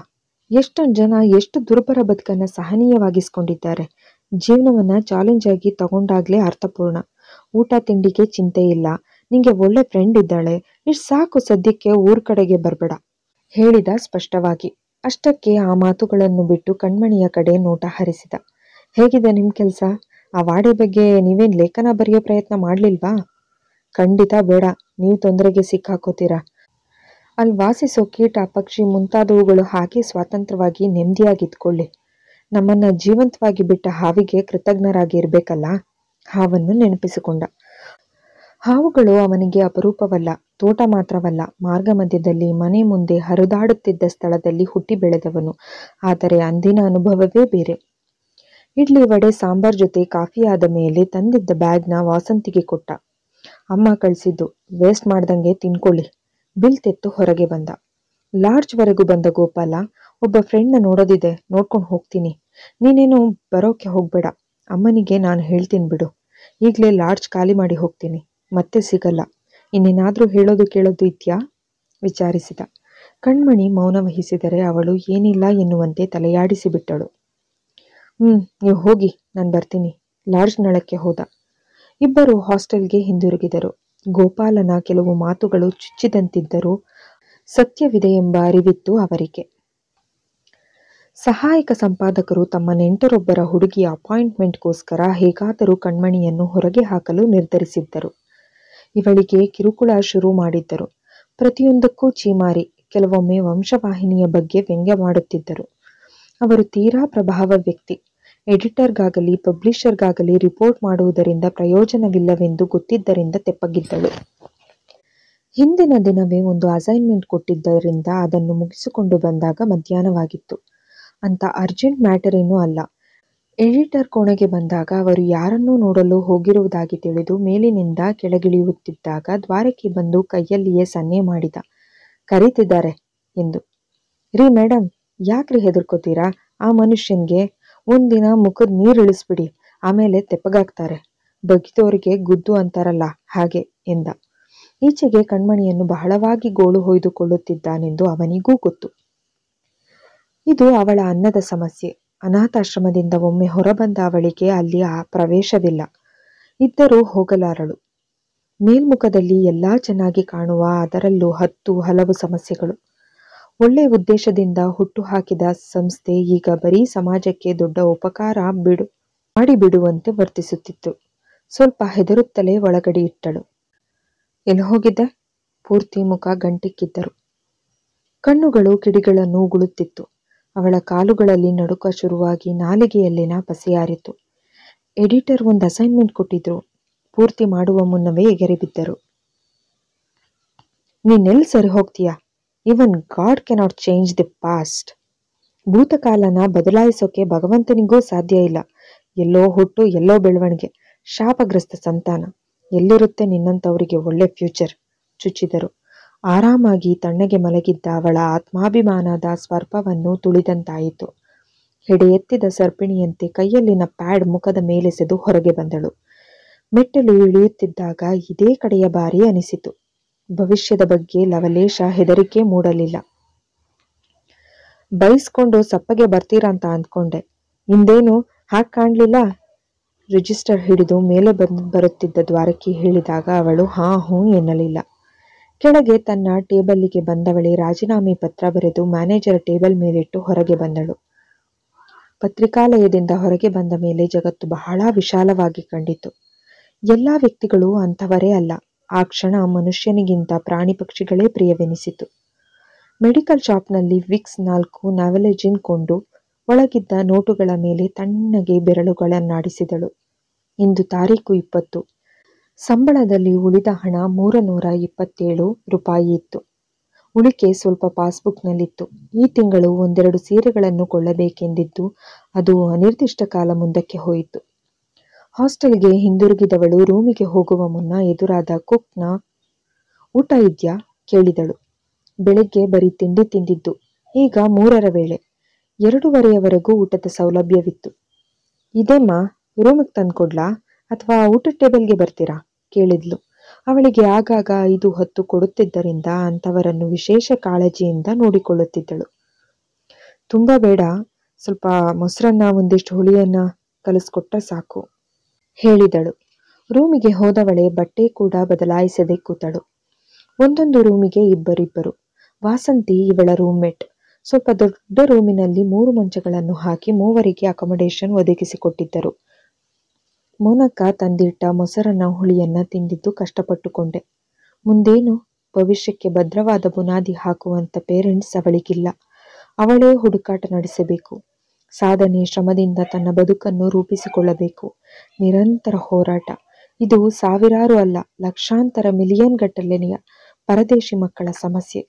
S1: ಎಷ್ಟೊಂದು ಜನ ಎಷ್ಟು ದುರ್ಬರ ಬದುಕನ್ನ ಸಹನೀಯವಾಗಿಸ್ಕೊಂಡಿದ್ದಾರೆ ಜೀವನವನ್ನ ಚಾಲೆಂಜ್ ಆಗಿ ತಗೊಂಡಾಗ್ಲೇ ಅರ್ಥಪೂರ್ಣ ಊಟ ತಿಂಡಿಗೆ ಚಿಂತೆ ಇಲ್ಲ ನಿಂಗೆ ಒಳ್ಳೆ ಫ್ರೆಂಡ್ ಇದ್ದಾಳೆ ಇಷ್ಟು ಸಾಕು ಸದ್ಯಕ್ಕೆ ಊರ್ ಕಡೆಗೆ ಬರಬೇಡ ಹೇಳಿದ ಸ್ಪಷ್ಟವಾಗಿ ಅಷ್ಟಕ್ಕೆ ಆ ಮಾತುಗಳನ್ನು ಬಿಟ್ಟು ಕಣ್ಮಣಿಯ ಕಡೆ ನೋಟ ಹರಿಸಿದ ಹೇಗಿದೆ ನಿಮ್ಮ ಕೆಲಸ ಆ ವಾಡೆ ಬಗ್ಗೆ ನೀವೇನ್ ಲೇಖನ ಬರೆಯೋ ಪ್ರಯತ್ನ ಮಾಡ್ಲಿಲ್ವಾ ಖಂಡಿತ ಬೇಡ ನೀವು ತೊಂದರೆಗೆ ಸಿಕ್ಕಾಕೋತೀರಾ ಅಲ್ಲಿ ವಾಸಿಸೋ ಕೀಟ ಪಕ್ಷಿ ಮುಂತಾದವುಗಳು ಹಾಕಿ ಸ್ವತಂತ್ರವಾಗಿ ನೆಮ್ಮದಿಯಾಗಿದ್ಕೊಳ್ಳಿ ನಮ್ಮನ್ನು ಜೀವಂತವಾಗಿ ಬಿಟ್ಟ ಹಾವಿಗೆ ಕೃತಜ್ಞರಾಗಿ ಇರಬೇಕಲ್ಲ ಹಾವನ್ನು ನೆನಪಿಸಿಕೊಂಡ ಹಾವುಗಳು ಅವನಿಗೆ ಅಪರೂಪವಲ್ಲ ತೋಟ ಮಾತ್ರವಲ್ಲ ಮಾರ್ಗ ಮಧ್ಯದಲ್ಲಿ ಮನೆ ಮುಂದೆ ಹರಿದಾಡುತ್ತಿದ್ದ ಸ್ಥಳದಲ್ಲಿ ಹುಟ್ಟಿ ಬೆಳೆದವನು ಆದರೆ ಅಂದಿನ ಅನುಭವವೇ ಬೇರೆ ಇಡ್ಲಿ ವಡೆ ಸಾಂಬಾರ್ ಜೊತೆ ಕಾಫಿ ಆದ ಮೇಲೆ ತಂದಿದ್ದ ಬ್ಯಾಗ್ನ ವಾಸಂತಿಗೆ ಕೊಟ್ಟ ಅಮ್ಮ ಕಳಿಸಿದ್ದು ವೇಸ್ಟ್ ಮಾಡ್ದಂಗೆ ತಿನ್ಕೊಳ್ಳಿ ತೆತ್ತು ಹೊರಗೆ ಬಂದ ಲಾಡ್ಜ್ವರೆಗೂ ಬಂದ ಗೋಪಾಲ ಒಬ್ಬ ಫ್ರೆಂಡ್ನ ನೋಡೋದಿದೆ ನೋಡ್ಕೊಂಡು ಹೋಗ್ತೀನಿ ನೀನೇನು ಬರೋಕೆ ಹೋಗ್ಬೇಡ ಅಮ್ಮನಿಗೆ ನಾನು ಹೇಳ್ತೀನಿ ಬಿಡು ಈಗಲೇ ಲಾಡ್ಜ್ ಖಾಲಿ ಮಾಡಿ ಹೋಗ್ತೀನಿ ಮತ್ತೆ ಸಿಗಲ್ಲ ಇನ್ನೇನಾದರೂ ಹೇಳೋದು ಕೇಳೋದು ಇದೆಯಾ ವಿಚಾರಿಸಿದ ಕಣ್ಮಣಿ ಮೌನ ವಹಿಸಿದರೆ ಅವಳು ಏನಿಲ್ಲ ಎನ್ನುವಂತೆ ತಲೆಯಾಡಿಸಿ ಬಿಟ್ಟಳು ಹ್ಞೂ ನೀವು ಹೋಗಿ ನಾನು ಬರ್ತೀನಿ ಲಾಡ್ಜ್ ನಳಕ್ಕೆ ಹೋದ ಇಬ್ಬರು ಹಾಸ್ಟೆಲ್ಗೆ ಹಿಂದಿರುಗಿದರು ಗೋಪಾಲನ ಕೆಲವು ಮಾತುಗಳು ಚುಚ್ಚಿದಂತಿದ್ದರೂ ಎಂಬ ಅರಿವಿತ್ತು ಅವರಿಗೆ ಸಹಾಯಕ ಸಂಪಾದಕರು ತಮ್ಮ ನೆಂಟರೊಬ್ಬರ ಹುಡುಗಿಯ ಅಪಾಯಿಂಟ್ಮೆಂಟ್ಗೋಸ್ಕರ ಹೇಗಾದರೂ ಕಣ್ಮಣಿಯನ್ನು ಹೊರಗೆ ಹಾಕಲು ನಿರ್ಧರಿಸಿದ್ದರು ಇವಳಿಗೆ ಕಿರುಕುಳ ಶುರು ಮಾಡಿದ್ದರು ಪ್ರತಿಯೊಂದಕ್ಕೂ ಚೀಮಾರಿ ಕೆಲವೊಮ್ಮೆ ವಂಶವಾಹಿನಿಯ ಬಗ್ಗೆ ವ್ಯಂಗ್ಯ ಮಾಡುತ್ತಿದ್ದರು ಅವರು ತೀರಾ ಪ್ರಭಾವ ವ್ಯಕ್ತಿ ಎಡಿಟರ್ಗಾಗಲಿ ಪಬ್ಲಿಷರ್ಗಾಗಲಿ ರಿಪೋರ್ಟ್ ಮಾಡುವುದರಿಂದ ಪ್ರಯೋಜನವಿಲ್ಲವೆಂದು ಗೊತ್ತಿದ್ದರಿಂದ ತೆಪ್ಪಗಿದ್ದಳು ಹಿಂದಿನ ದಿನವೇ ಒಂದು ಅಸೈನ್ಮೆಂಟ್ ಕೊಟ್ಟಿದ್ದರಿಂದ ಅದನ್ನು ಮುಗಿಸಿಕೊಂಡು ಬಂದಾಗ ಮಧ್ಯಾಹ್ನವಾಗಿತ್ತು ಅಂತ ಅರ್ಜೆಂಟ್ ಮ್ಯಾಟರ್ ಏನೂ ಅಲ್ಲ ಎಡಿಟರ್ ಕೋಣೆಗೆ ಬಂದಾಗ ಅವರು ಯಾರನ್ನೂ ನೋಡಲು ಹೋಗಿರುವುದಾಗಿ ತಿಳಿದು ಮೇಲಿನಿಂದ ಕೆಳಗಿಳಿಯುತ್ತಿದ್ದಾಗ ದ್ವಾರಕ್ಕೆ ಬಂದು ಕೈಯಲ್ಲಿಯೇ ಸನ್ನೆ ಮಾಡಿದ ಕರೀತಿದ್ದಾರೆ ಎಂದು ರೀ ಮೇಡಮ್ ಯಾಕ್ರಿ ಹೆದರ್ಕೋತೀರಾ ಆ ಮನುಷ್ಯನಿಗೆ ಒಂದಿನ ಮುಖದ ನೀರು ಇಳಿಸ್ಬಿಡಿ ಆಮೇಲೆ ತೆಪ್ಪಗಾಗ್ತಾರೆ ಬಗ್ಗಿದವರಿಗೆ ಗುದ್ದು ಅಂತಾರಲ್ಲ ಹಾಗೆ ಎಂದ ಈಚೆಗೆ ಕಣ್ಮಣಿಯನ್ನು ಬಹಳವಾಗಿ ಗೋಳು ಹೊಯ್ದುಕೊಳ್ಳುತ್ತಿದ್ದಾನೆಂದು ಅವನಿಗೂ ಗೊತ್ತು ಇದು ಅವಳ ಅನ್ನದ ಸಮಸ್ಯೆ ಅನಾಥಾಶ್ರಮದಿಂದ ಒಮ್ಮೆ ಹೊರಬಂದ ಅವಳಿಗೆ ಅಲ್ಲಿ ಆ ಪ್ರವೇಶವಿಲ್ಲ ಇದ್ದರೂ ಹೋಗಲಾರಳು ಮೇಲ್ಮುಖದಲ್ಲಿ ಎಲ್ಲಾ ಚೆನ್ನಾಗಿ ಕಾಣುವ ಅದರಲ್ಲೂ ಹತ್ತು ಹಲವು ಸಮಸ್ಯೆಗಳು ಒಳ್ಳೆ ಉದ್ದೇಶದಿಂದ ಹುಟ್ಟು ಹಾಕಿದ ಸಂಸ್ಥೆ ಈಗ ಬರೀ ಸಮಾಜಕ್ಕೆ ದೊಡ್ಡ ಉಪಕಾರ ಬಿಡು ಮಾಡಿಬಿಡುವಂತೆ ವರ್ತಿಸುತ್ತಿತ್ತು ಸ್ವಲ್ಪ ಹೆದರುತ್ತಲೇ ಒಳಗಡೆ ಇಟ್ಟಳು ಎಲ್ಲಿ ಹೋಗಿದ್ದ ಪೂರ್ತಿ ಮುಖ ಗಂಟಿಕ್ಕಿದ್ದರು ಕಣ್ಣುಗಳು ಕಿಡಿಗಳನ್ನು ಉಗುಳುತ್ತಿತ್ತು ಅವಳ ಕಾಲುಗಳಲ್ಲಿ ನಡುಕ ಶುರುವಾಗಿ ನಾಲಿಗೆಯಲ್ಲಿನ ಪಸಿಯಾರಿತು ಎಡಿಟರ್ ಒಂದು ಅಸೈನ್ಮೆಂಟ್ ಕೊಟ್ಟಿದ್ರು ಪೂರ್ತಿ ಮಾಡುವ ಮುನ್ನವೇ ಎಗರಿಬಿದ್ದರು ನೀನೆಲ್ಲಿ ಸರಿ ಹೋಗ್ತೀಯಾ even God cannot change the past ಭೂತಕಾಲನ ಬದಲಾಯಿಸೋಕೆ ಭಗವಂತನಿಗೂ ಸಾಧ್ಯ ಇಲ್ಲ ಎಲ್ಲೋ ಹುಟ್ಟು ಎಲ್ಲೋ ಬೆಳವಣಿಗೆ ಶಾಪಗ್ರಸ್ತ ಸಂತಾನ ಎಲ್ಲಿರುತ್ತೆ ನಿನ್ನಂಥವರಿಗೆ ಒಳ್ಳೆ ಫ್ಯೂಚರ್ ಚುಚ್ಚಿದರು ಆರಾಮಾಗಿ ತಣ್ಣಗೆ ಮಲಗಿದ್ದ ಅವಳ ಆತ್ಮಾಭಿಮಾನದ ಸ್ವರ್ಪವನ್ನು ತುಳಿದಂತಾಯಿತು ಹೆಡೆ ಎತ್ತಿದ ಸರ್ಪಿಣಿಯಂತೆ ಕೈಯಲ್ಲಿನ ಪ್ಯಾಡ್ ಮುಖದ ಮೇಲೆಸೆದು ಹೊರಗೆ ಬಂದಳು ಮೆಟ್ಟಲು ಇಳಿಯುತ್ತಿದ್ದಾಗ ಇದೇ ಕಡೆಯ ಬಾರಿ ಅನಿಸಿತು ಭವಿಷ್ಯದ ಬಗ್ಗೆ ಲವಲೇಶ ಹೆದರಿಕೆ ಮೂಡಲಿಲ್ಲ ಬಯಸ್ಕೊಂಡು ಸಪ್ಪಗೆ ಬರ್ತೀರಾ ಅಂತ ಅಂದ್ಕೊಂಡೆ ಹಿಂದೇನು ಹಾಕ್ ಕಾಣಲಿಲ್ಲ ರಿಜಿಸ್ಟರ್ ಹಿಡಿದು ಮೇಲೆ ಬಂದು ಬರುತ್ತಿದ್ದ ದ್ವಾರಕ್ಕೆ ಹೇಳಿದಾಗ ಅವಳು ಹಾ ಹೂ ಎನ್ನಲಿಲ್ಲ ಕೆಳಗೆ ತನ್ನ ಟೇಬಲ್ಲಿಗೆ ಬಂದವಳೆ ರಾಜೀನಾಮೆ ಪತ್ರ ಬರೆದು ಮ್ಯಾನೇಜರ್ ಟೇಬಲ್ ಮೇಲಿಟ್ಟು ಹೊರಗೆ ಬಂದಳು ಪತ್ರಿಕಾಲಯದಿಂದ ಹೊರಗೆ ಬಂದ ಮೇಲೆ ಜಗತ್ತು ಬಹಳ ವಿಶಾಲವಾಗಿ ಕಂಡಿತು ಎಲ್ಲ ವ್ಯಕ್ತಿಗಳು ಅಂಥವರೇ ಅಲ್ಲ ಆ ಕ್ಷಣ ಮನುಷ್ಯನಿಗಿಂತ ಪ್ರಾಣಿ ಪಕ್ಷಿಗಳೇ ಪ್ರಿಯವೆನಿಸಿತು. ಮೆಡಿಕಲ್ ಶಾಪ್ನಲ್ಲಿ ವಿಕ್ಸ್ ನಾಲ್ಕು ನಾವೆಲೆಜಿನ್ ಕೊಂಡು ಒಳಗಿದ್ದ ನೋಟುಗಳ ಮೇಲೆ ತಣ್ಣಗೆ ಬೆರಳುಗಳನ್ನಾಡಿಸಿದಳು. ಇಂದು ತಾರೀಕು ಇಪ್ಪತ್ತು. ಸಂಬಳದಲ್ಲಿ ಉಳಿದ ಹಣ ನೂರ ಇಪ್ಪತ್ತೇಳು ರೂಪಾಯಿ ಇತ್ತು ಉಳಿಕೆ ಸ್ವಲ್ಪ ಪಾಸ್ಬುಕ್ನಲ್ಲಿತ್ತು. ಈ ತಿಂಗಳು ಒಂದೆರಡು ಸೀರೆಗಳನ್ನು ಕೊಳ್ಳಬೇಕೆಂದಿದ್ದು ಅದು ಅನಿರ್ದಿಷ್ಟ ಕಾಲ ಮುಂದಕ್ಕೆ ಹೋಯಿತು. ಹಾಸ್ಟೆಲ್ಗೆ ಹಿಂದಿರುಗಿದವಳು ರೂಮಿಗೆ ಹೋಗುವ ಮುನ್ನ ಎದುರಾದ ಕುಕ್ನ ಊಟ ಇದ್ಯಾ ಕೇಳಿದಳು ಬೆಳಗ್ಗೆ ಬರೀ ತಿಂಡಿ ತಿಂದಿದ್ದು ಈಗ ಮೂರರ ವೇಳೆ ಎರಡೂವರೆಯವರೆಗೂ ಊಟದ ಸೌಲಭ್ಯವಿತ್ತು ಇದೇಮ್ಮ ರೂಮಿಗೆ ತಂದ್ಕೊಡ್ಲಾ ಅಥವಾ ಊಟ ಟೇಬಲ್ಗೆ ಬರ್ತೀರಾ ಕೇಳಿದ್ಲು ಅವಳಿಗೆ ಆಗಾಗ ಐದು ಹೊತ್ತು ಕೊಡುತ್ತಿದ್ದರಿಂದ ಅಂಥವರನ್ನು ವಿಶೇಷ ಕಾಳಜಿಯಿಂದ ನೋಡಿಕೊಳ್ಳುತ್ತಿದ್ದಳು ತುಂಬ ಬೇಡ ಸ್ವಲ್ಪ ಮೊಸರನ್ನ ಒಂದಿಷ್ಟು ಹುಳಿಯನ್ನು ಕಲಿಸ್ಕೊಟ್ಟ ಸಾಕು ಹೇಳಿದಳು ರೂಮಿಗೆ ಹೋದವಳೆ ಬಟ್ಟೆ ಕೂಡ ಬದಲಾಯಿಸದೆ ಕೂತಳು ಒಂದೊಂದು ರೂಮಿಗೆ ಇಬ್ಬರಿಬ್ಬರು ವಾಸಂತಿ ಇವಳ ರೂಮ್ಮೇಟ್ ಸ್ವಲ್ಪ ದೊಡ್ಡ ರೂಮಿನಲ್ಲಿ ಮೂರು ಮಂಚಗಳನ್ನು ಹಾಕಿ ಮೂವರಿಗೆ ಅಕಮಡೇಷನ್ ಒದಗಿಸಿಕೊಟ್ಟಿದ್ದರು ಮೋನಕ್ಕ ತಂದಿಟ್ಟ ಮೊಸರನ್ನ ಹುಳಿಯನ್ನ ತಿಂದಿದ್ದು ಕಷ್ಟಪಟ್ಟುಕೊಂಡೆ ಮುಂದೇನು ಭವಿಷ್ಯಕ್ಕೆ ಭದ್ರವಾದ ಬುನಾದಿ ಹಾಕುವಂಥ ಪೇರೆಂಟ್ಸ್ ಅವಳಿಗಿಲ್ಲ ಅವಳೇ ಹುಡುಕಾಟ ನಡೆಸಬೇಕು ಸಾಧನೆ ಶ್ರಮದಿಂದ ತನ್ನ ಬದುಕನ್ನು ರೂಪಿಸಿಕೊಳ್ಳಬೇಕು ನಿರಂತರ ಹೋರಾಟ ಇದು ಸಾವಿರಾರು ಅಲ್ಲ ಲಕ್ಷಾಂತರ ಮಿಲಿಯನ್ ಗಟ್ಟಲೆನೆಯ ಪರದೇಶಿ ಮಕ್ಕಳ ಸಮಸ್ಯೆ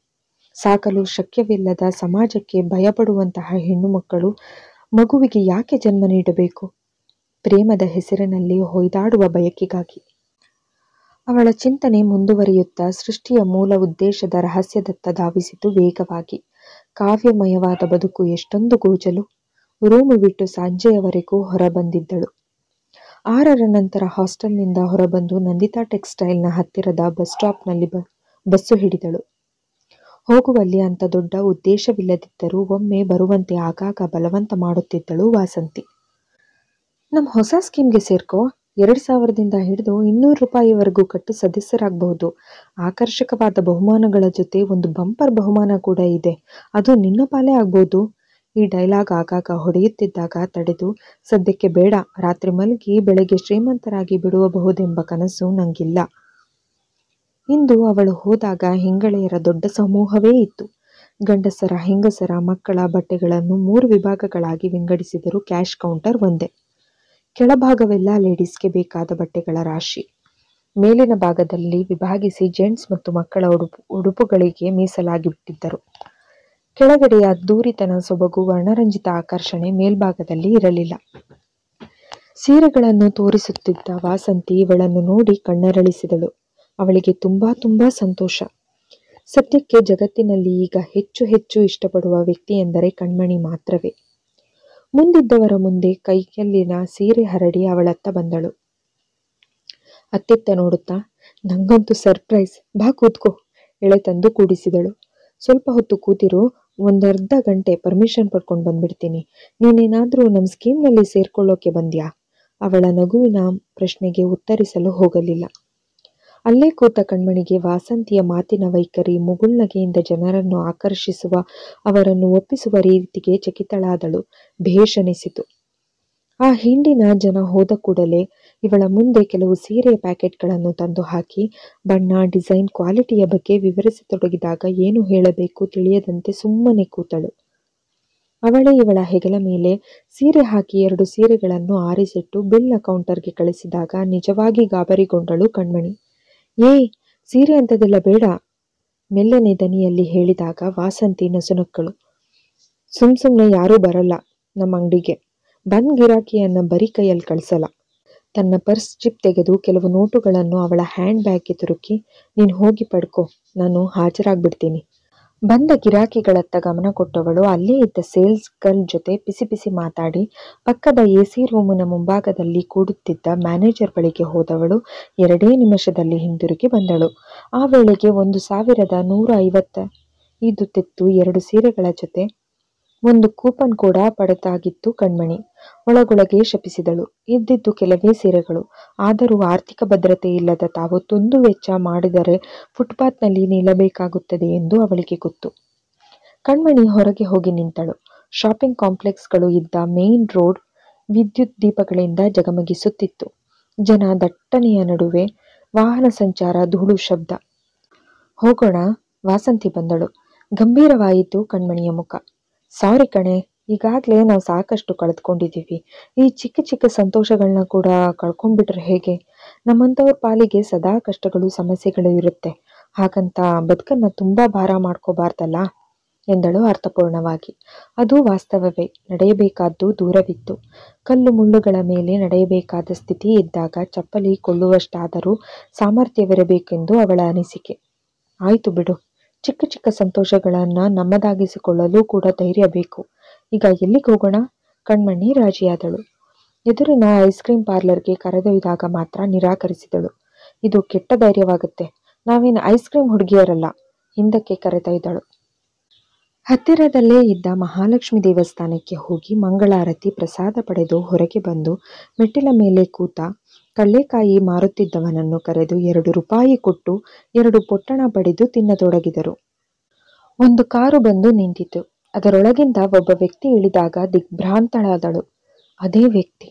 S1: ಸಾಕಲು ಶಕ್ಯವಿಲ್ಲದ ಸಮಾಜಕ್ಕೆ ಭಯಪಡುವಂತಹ ಹೆಣ್ಣು ಮಕ್ಕಳು ಮಗುವಿಗೆ ಯಾಕೆ ಜನ್ಮ ನೀಡಬೇಕು ಪ್ರೇಮದ ಹೆಸರಿನಲ್ಲಿ ಹೊಯ್ದಾಡುವ ಬಯಕೆಗಾಗಿ ಅವಳ ಚಿಂತನೆ ಮುಂದುವರಿಯುತ್ತಾ ಸೃಷ್ಟಿಯ ಮೂಲ ಉದ್ದೇಶದ ರಹಸ್ಯದತ್ತ ಧಾವಿಸಿತು ವೇಗವಾಗಿ ಕಾವ್ಯಮಯವಾದ ಬದುಕು ಎಷ್ಟೊಂದು ಗೋಜಲು ರೂಮು ಬಿಟ್ಟು ಸಂಜೆಯವರೆಗೂ ಹೊರಬಂದಿದ್ದಳು ಆರರ ನಂತರ ಹಾಸ್ಟೆಲ್ನಿಂದ ಹೊರಬಂದು ನಂದಿತಾ ಟೆಕ್ಸ್ಟೈಲ್ನ ಹತ್ತಿರದ ಬಸ್ ಸ್ಟಾಪ್ನಲ್ಲಿ ಬ ಬಸ್ಸು ಹಿಡಿದಳು ಹೋಗುವಲ್ಲಿ ಅಂತ ದೊಡ್ಡ ಉದ್ದೇಶವಿಲ್ಲದಿದ್ದರೂ ಒಮ್ಮೆ ಬರುವಂತೆ ಆಗಾಗ ಬಲವಂತ ಮಾಡುತ್ತಿದ್ದಳು ವಾಸಂತಿ ನಮ್ಮ ಹೊಸ ಸ್ಕೀಮ್ಗೆ ಸೇರ್ಕೋ ಎರಡು ಸಾವಿರದಿಂದ ಹಿಡಿದು ಇನ್ನೂರು ರೂಪಾಯಿವರೆಗೂ ಕಟ್ಟು ಸದಸ್ಯರಾಗಬಹುದು ಆಕರ್ಷಕವಾದ ಬಹುಮಾನಗಳ ಜೊತೆ ಒಂದು ಬಂಪರ್ ಬಹುಮಾನ ಕೂಡ ಇದೆ ಅದು ನಿನ್ನ ಪಾಲೇ ಆಗ್ಬೋದು ಈ ಡೈಲಾಗ್ ಆಗಾಗ ಹೊಡೆಯುತ್ತಿದ್ದಾಗ ತಡೆದು ಸದ್ಯಕ್ಕೆ ಬೇಡ ರಾತ್ರಿ ಮಲಗಿ ಬೆಳಗ್ಗೆ ಶ್ರೀಮಂತರಾಗಿ ಬಿಡುವಬಹುದೆಂಬ ಕನಸು ನಂಗಿಲ್ಲ ಇಂದು ಅವಳು ಹೋದಾಗ ಹೆಂಗಳೆಯರ ದೊಡ್ಡ ಸಮೂಹವೇ ಇತ್ತು ಗಂಡಸರ ಹೆಂಗಸರ ಮಕ್ಕಳ ಬಟ್ಟೆಗಳನ್ನು ಮೂರು ವಿಭಾಗಗಳಾಗಿ ವಿಂಗಡಿಸಿದರು ಕ್ಯಾಶ್ ಕೌಂಟರ್ ಒಂದೇ ಕೆಳಭಾಗವೆಲ್ಲ ಲೇಡೀಸ್ಗೆ ಬೇಕಾದ ಬಟ್ಟೆಗಳ ರಾಶಿ ಮೇಲಿನ ಭಾಗದಲ್ಲಿ ವಿಭಾಗಿಸಿ ಜೆಂಟ್ಸ್ ಮತ್ತು ಮಕ್ಕಳ ಉಡುಪು ಉಡುಪುಗಳಿಗೆ ಮೀಸಲಾಗಿಬಿಟ್ಟಿದ್ದರು ಕೆಳಗಡೆಯ ಅದ್ದೂರಿತನ ಸೊಬಗು ವರ್ಣರಂಜಿತ ಆಕರ್ಷಣೆ ಮೇಲ್ಭಾಗದಲ್ಲಿ ಇರಲಿಲ್ಲ ಸೀರೆಗಳನ್ನು ತೋರಿಸುತ್ತಿದ್ದ ವಾಸಂತಿ ಇವಳನ್ನು ನೋಡಿ ಕಣ್ಣರಳಿಸಿದಳು ಅವಳಿಗೆ ತುಂಬಾ ತುಂಬಾ ಸಂತೋಷ ಸತ್ಯಕ್ಕೆ ಜಗತ್ತಿನಲ್ಲಿ ಈಗ ಹೆಚ್ಚು ಹೆಚ್ಚು ಇಷ್ಟಪಡುವ ವ್ಯಕ್ತಿ ಎಂದರೆ ಕಣ್ಮಣಿ ಮಾತ್ರವೇ ಮುಂದಿದ್ದವರ ಮುಂದೆ ಕೈಯಲ್ಲಿನ ಸೀರೆ ಹರಡಿ ಅವಳತ್ತ ಬಂದಳು ಅತ್ತಿತ್ತ ನೋಡುತ್ತಾ ನಂಗಂತೂ ಸರ್ಪ್ರೈಸ್ ಬಾ ಕೂತ್ಕೋ ಎಳೆ ತಂದು ಕೂಡಿಸಿದಳು ಸ್ವಲ್ಪ ಹೊತ್ತು ಕೂತಿರು ಒಂದು ಅರ್ಧ ಗಂಟೆ ಪರ್ಮಿಷನ್ ಪಡ್ಕೊಂಡು ಬಂದ್ಬಿಡ್ತೀನಿ ನೀನೇನಾದರೂ ನಮ್ಮ ಸ್ಕೀಮ್ನಲ್ಲಿ ಸೇರ್ಕೊಳ್ಳೋಕೆ ಬಂದ್ಯಾ ಅವಳ ನಗುವಿನ ಪ್ರಶ್ನೆಗೆ ಉತ್ತರಿಸಲು ಹೋಗಲಿಲ್ಲ ಅಲ್ಲೇ ಕೂತ ಕಣ್ಮಣಿಗೆ ವಾಸಂತಿಯ ಮಾತಿನ ವೈಖರಿ ಮುಗುಳ್ನಗೆಯಿಂದ ಜನರನ್ನು ಆಕರ್ಷಿಸುವ ಅವರನ್ನು ಒಪ್ಪಿಸುವ ರೀತಿಗೆ ಚಕಿತಳಾದಳು ಭೇಷಣಿಸಿತು ಆ ಹಿಂಡಿನ ಜನ ಹೋದ ಕೂಡಲೇ ಇವಳ ಮುಂದೆ ಕೆಲವು ಸೀರೆಯ ಪ್ಯಾಕೆಟ್ಗಳನ್ನು ತಂದು ಹಾಕಿ ಬಣ್ಣ ಡಿಸೈನ್ ಕ್ವಾಲಿಟಿಯ ಬಗ್ಗೆ ವಿವರಿಸತೊಡಗಿದಾಗ ಏನು ಹೇಳಬೇಕು ತಿಳಿಯದಂತೆ ಸುಮ್ಮನೆ ಕೂತಳು ಅವಳೇ ಇವಳ ಹೆಗಲ ಮೇಲೆ ಸೀರೆ ಹಾಕಿ ಎರಡು ಸೀರೆಗಳನ್ನು ಆರಿಸಿಟ್ಟು ಬಿಲ್ನ ಕೌಂಟರ್ಗೆ ಕಳಿಸಿದಾಗ ನಿಜವಾಗಿ ಗಾಬರಿಗೊಂಡಳು ಕಣ್ಮಣಿ ಏ ಸೀರೆ ಅಂತದೆಲ್ಲ ಬೇಡ ಮೆಲ್ಲನೆ ದನಿಯಲ್ಲಿ ಹೇಳಿದಾಗ ವಾಸಂತಿ ನಸುನಕ್ಕಳು ಸುಮ್ ಸುಮ್ಮನೆ ಯಾರೂ ಬರಲ್ಲ ನಮ್ಮ ಅಂಗಡಿಗೆ ಬಂದ್ ಗಿರಾಕಿಯನ್ನು ಬರಿ ಕೈಯಲ್ಲಿ ಕಳಿಸಲ್ಲ ತನ್ನ ಪರ್ಸ್ ಚಿಪ್ ತೆಗೆದು ಕೆಲವು ನೋಟುಗಳನ್ನು ಅವಳ ಹ್ಯಾಂಡ್ ಬ್ಯಾಗ್ಗೆ ತುರುಕಿ ನೀನು ಹೋಗಿ ಪಡ್ಕೊ ನಾನು ಹಾಜರಾಗ್ಬಿಡ್ತೀನಿ ಬಂದ ಗಿರಾಕಿಗಳತ್ತ ಗಮನ ಕೊಟ್ಟವಳು ಅಲ್ಲೇ ಇದ್ದ ಸೇಲ್ಸ್ ಗರ್ಲ್ ಜೊತೆ ಬಿಸಿ ಬಿಸಿ ಮಾತಾಡಿ ಪಕ್ಕದ ಎ ಸಿ ರೂಮಿನ ಮುಂಭಾಗದಲ್ಲಿ ಕೂಡುತ್ತಿದ್ದ ಮ್ಯಾನೇಜರ್ ಬಳಿಗೆ ಹೋದವಳು ಎರಡೇ ನಿಮಿಷದಲ್ಲಿ ಹಿಂದಿರುಗಿ ಬಂದಳು ಆ ವೇಳೆಗೆ ಒಂದು ಸಾವಿರದ ನೂರ ಐವತ್ತ ಇದ್ದು ಎರಡು ಸೀರೆಗಳ ಜೊತೆ ಒಂದು ಕೂಪನ್ ಕೂಡ ಪಡೆದಾಗಿತ್ತು ಕಣ್ಮಣಿ. ಒಳಗೊಳಗೆ ಶಪಿಸಿದಳು. ಇದ್ದಿದ್ದು ಕೆಲವೇ ಸೀರೆಗಳು. ಆದರೂ ಆರ್ಥಿಕ ಭದ್ರತೆ ಇಲ್ಲದ ತಾವು ತುಂದು ವೆಚ್ಚ ಮಾಡಿದರೆ ಫುಟ್ಪಾತ್ನಲ್ಲಿ ನಿಲ್ಲಬೇಕಾಗುತ್ತದೆ ಎಂದು ಅವಳಿಗೆ ಗೊತ್ತು. ಕಣ್ಮಣಿ ಹೊರಗೆ ಹೋಗಿ ನಿಂತಳು. ಶಾಪಿಂಗ್ ಕಾಂಪ್ಲೆಕ್ಸ್ಗಳು ಇದ್ದ ಮೇನ್ ರೋಡ್ ವಿದ್ಯುತ್ ದೀಪಗಳಿಂದ ಜಗಮಗಿಸುತ್ತಿತ್ತು ಜನ ದಟ್ಟಣೆಯ ನಡುವೆ ವಾಹನ ಸಂಚಾರ, ಧೂಳು, ಶಬ್ದ. ಹೋಗೋಣ. ವಾಸಂತಿ ಬಂದಳು. ಗಂಭೀರವಾಯಿತು ಕಣ್ಮಣಿಯ ಮುಖ. ಸಾರಿ ಕಣೆ ಈಗಾಗಲೇ ನಾವು ಸಾಕಷ್ಟು ಕಳೆದ್ಕೊಂಡಿದ್ದೀವಿ ಈ ಚಿಕ್ಕ ಚಿಕ್ಕ ಸಂತೋಷಗಳನ್ನ ಕೂಡ ಕಳ್ಕೊಂಡ್ಬಿಟ್ರೆ ಹೇಗೆ ನಮ್ಮಂಥವ್ರ ಪಾಲಿಗೆ ಸದಾ ಕಷ್ಟಗಳು ಸಮಸ್ಯೆಗಳು ಇರುತ್ತೆ ಹಾಗಂತ ಬದುಕನ್ನ ತುಂಬ ಭಾರ ಮಾಡ್ಕೋಬಾರ್ದಲ್ಲ ಎಂದಳು ಅರ್ಥಪೂರ್ಣವಾಗಿ ಅದು ವಾಸ್ತವವೇ ನಡೆಯಬೇಕಾದ್ದು ದೂರವಿತ್ತು ಕಲ್ಲು ಮುಳ್ಳುಗಳ ಮೇಲೆ ನಡೆಯಬೇಕಾದ ಸ್ಥಿತಿ ಇದ್ದಾಗ ಚಪ್ಪಲಿ ಕೊಳ್ಳುವಷ್ಟಾದರೂ ಸಾಮರ್ಥ್ಯವಿರಬೇಕೆಂದು ಅವಳ ಅನಿಸಿಕೆ ಆಯಿತು ಬಿಡು ಚಿಕ್ಕ ಚಿಕ್ಕ ಸಂತೋಷಗಳನ್ನು ನಮ್ಮದಾಗಿಸಿಕೊಳ್ಳಲು ಕೂಡ ಧೈರ್ಯ ಬೇಕು ಈಗ ಎಲ್ಲಿಗೆ ಹೋಗೋಣ ಕಣ್ಮಣ್ಣಿ ರಾಜಿಯಾದಳು ಎದುರಿನ ಐಸ್ ಕ್ರೀಮ್ ಪಾರ್ಲರ್ಗೆ ಕರೆದೊಯ್ದಾಗ ಮಾತ್ರ ನಿರಾಕರಿಸಿದಳು ಇದು ಕೆಟ್ಟ ಧೈರ್ಯವಾಗುತ್ತೆ ನಾವೇನು ಐಸ್ ಕ್ರೀಮ್ ಹುಡುಗಿಯರಲ್ಲ ಹಿಂದಕ್ಕೆ ಕರೆದೊಯ್ದಳು ಹತ್ತಿರದಲ್ಲೇ ಇದ್ದ ಮಹಾಲಕ್ಷ್ಮಿ ದೇವಸ್ಥಾನಕ್ಕೆ ಹೋಗಿ ಮಂಗಳಾರತಿ ಪ್ರಸಾದ ಪಡೆದು ಹೊರಗೆ ಬಂದು ಮೆಟ್ಟಿಲ ಮೇಲೆ ಕೂತ ಕಳ್ಳೆಕಾಯಿ ಮಾರುತ್ತಿದ್ದವನನ್ನು ಕರೆದು ಎರಡು ರೂಪಾಯಿ ಕೊಟ್ಟು ಎರಡು ಪೊಟ್ಟಣ ಪಡೆದು ತಿನ್ನತೊಡಗಿದರು ಒಂದು ಕಾರು ಬಂದು ನಿಂತಿತು ಅದರೊಳಗಿಂದ ಒಬ್ಬ ವ್ಯಕ್ತಿ ಇಳಿದಾಗ ದಿಗ್ಭ್ರಾಂತಳಾದಳು ಅದೇ ವ್ಯಕ್ತಿ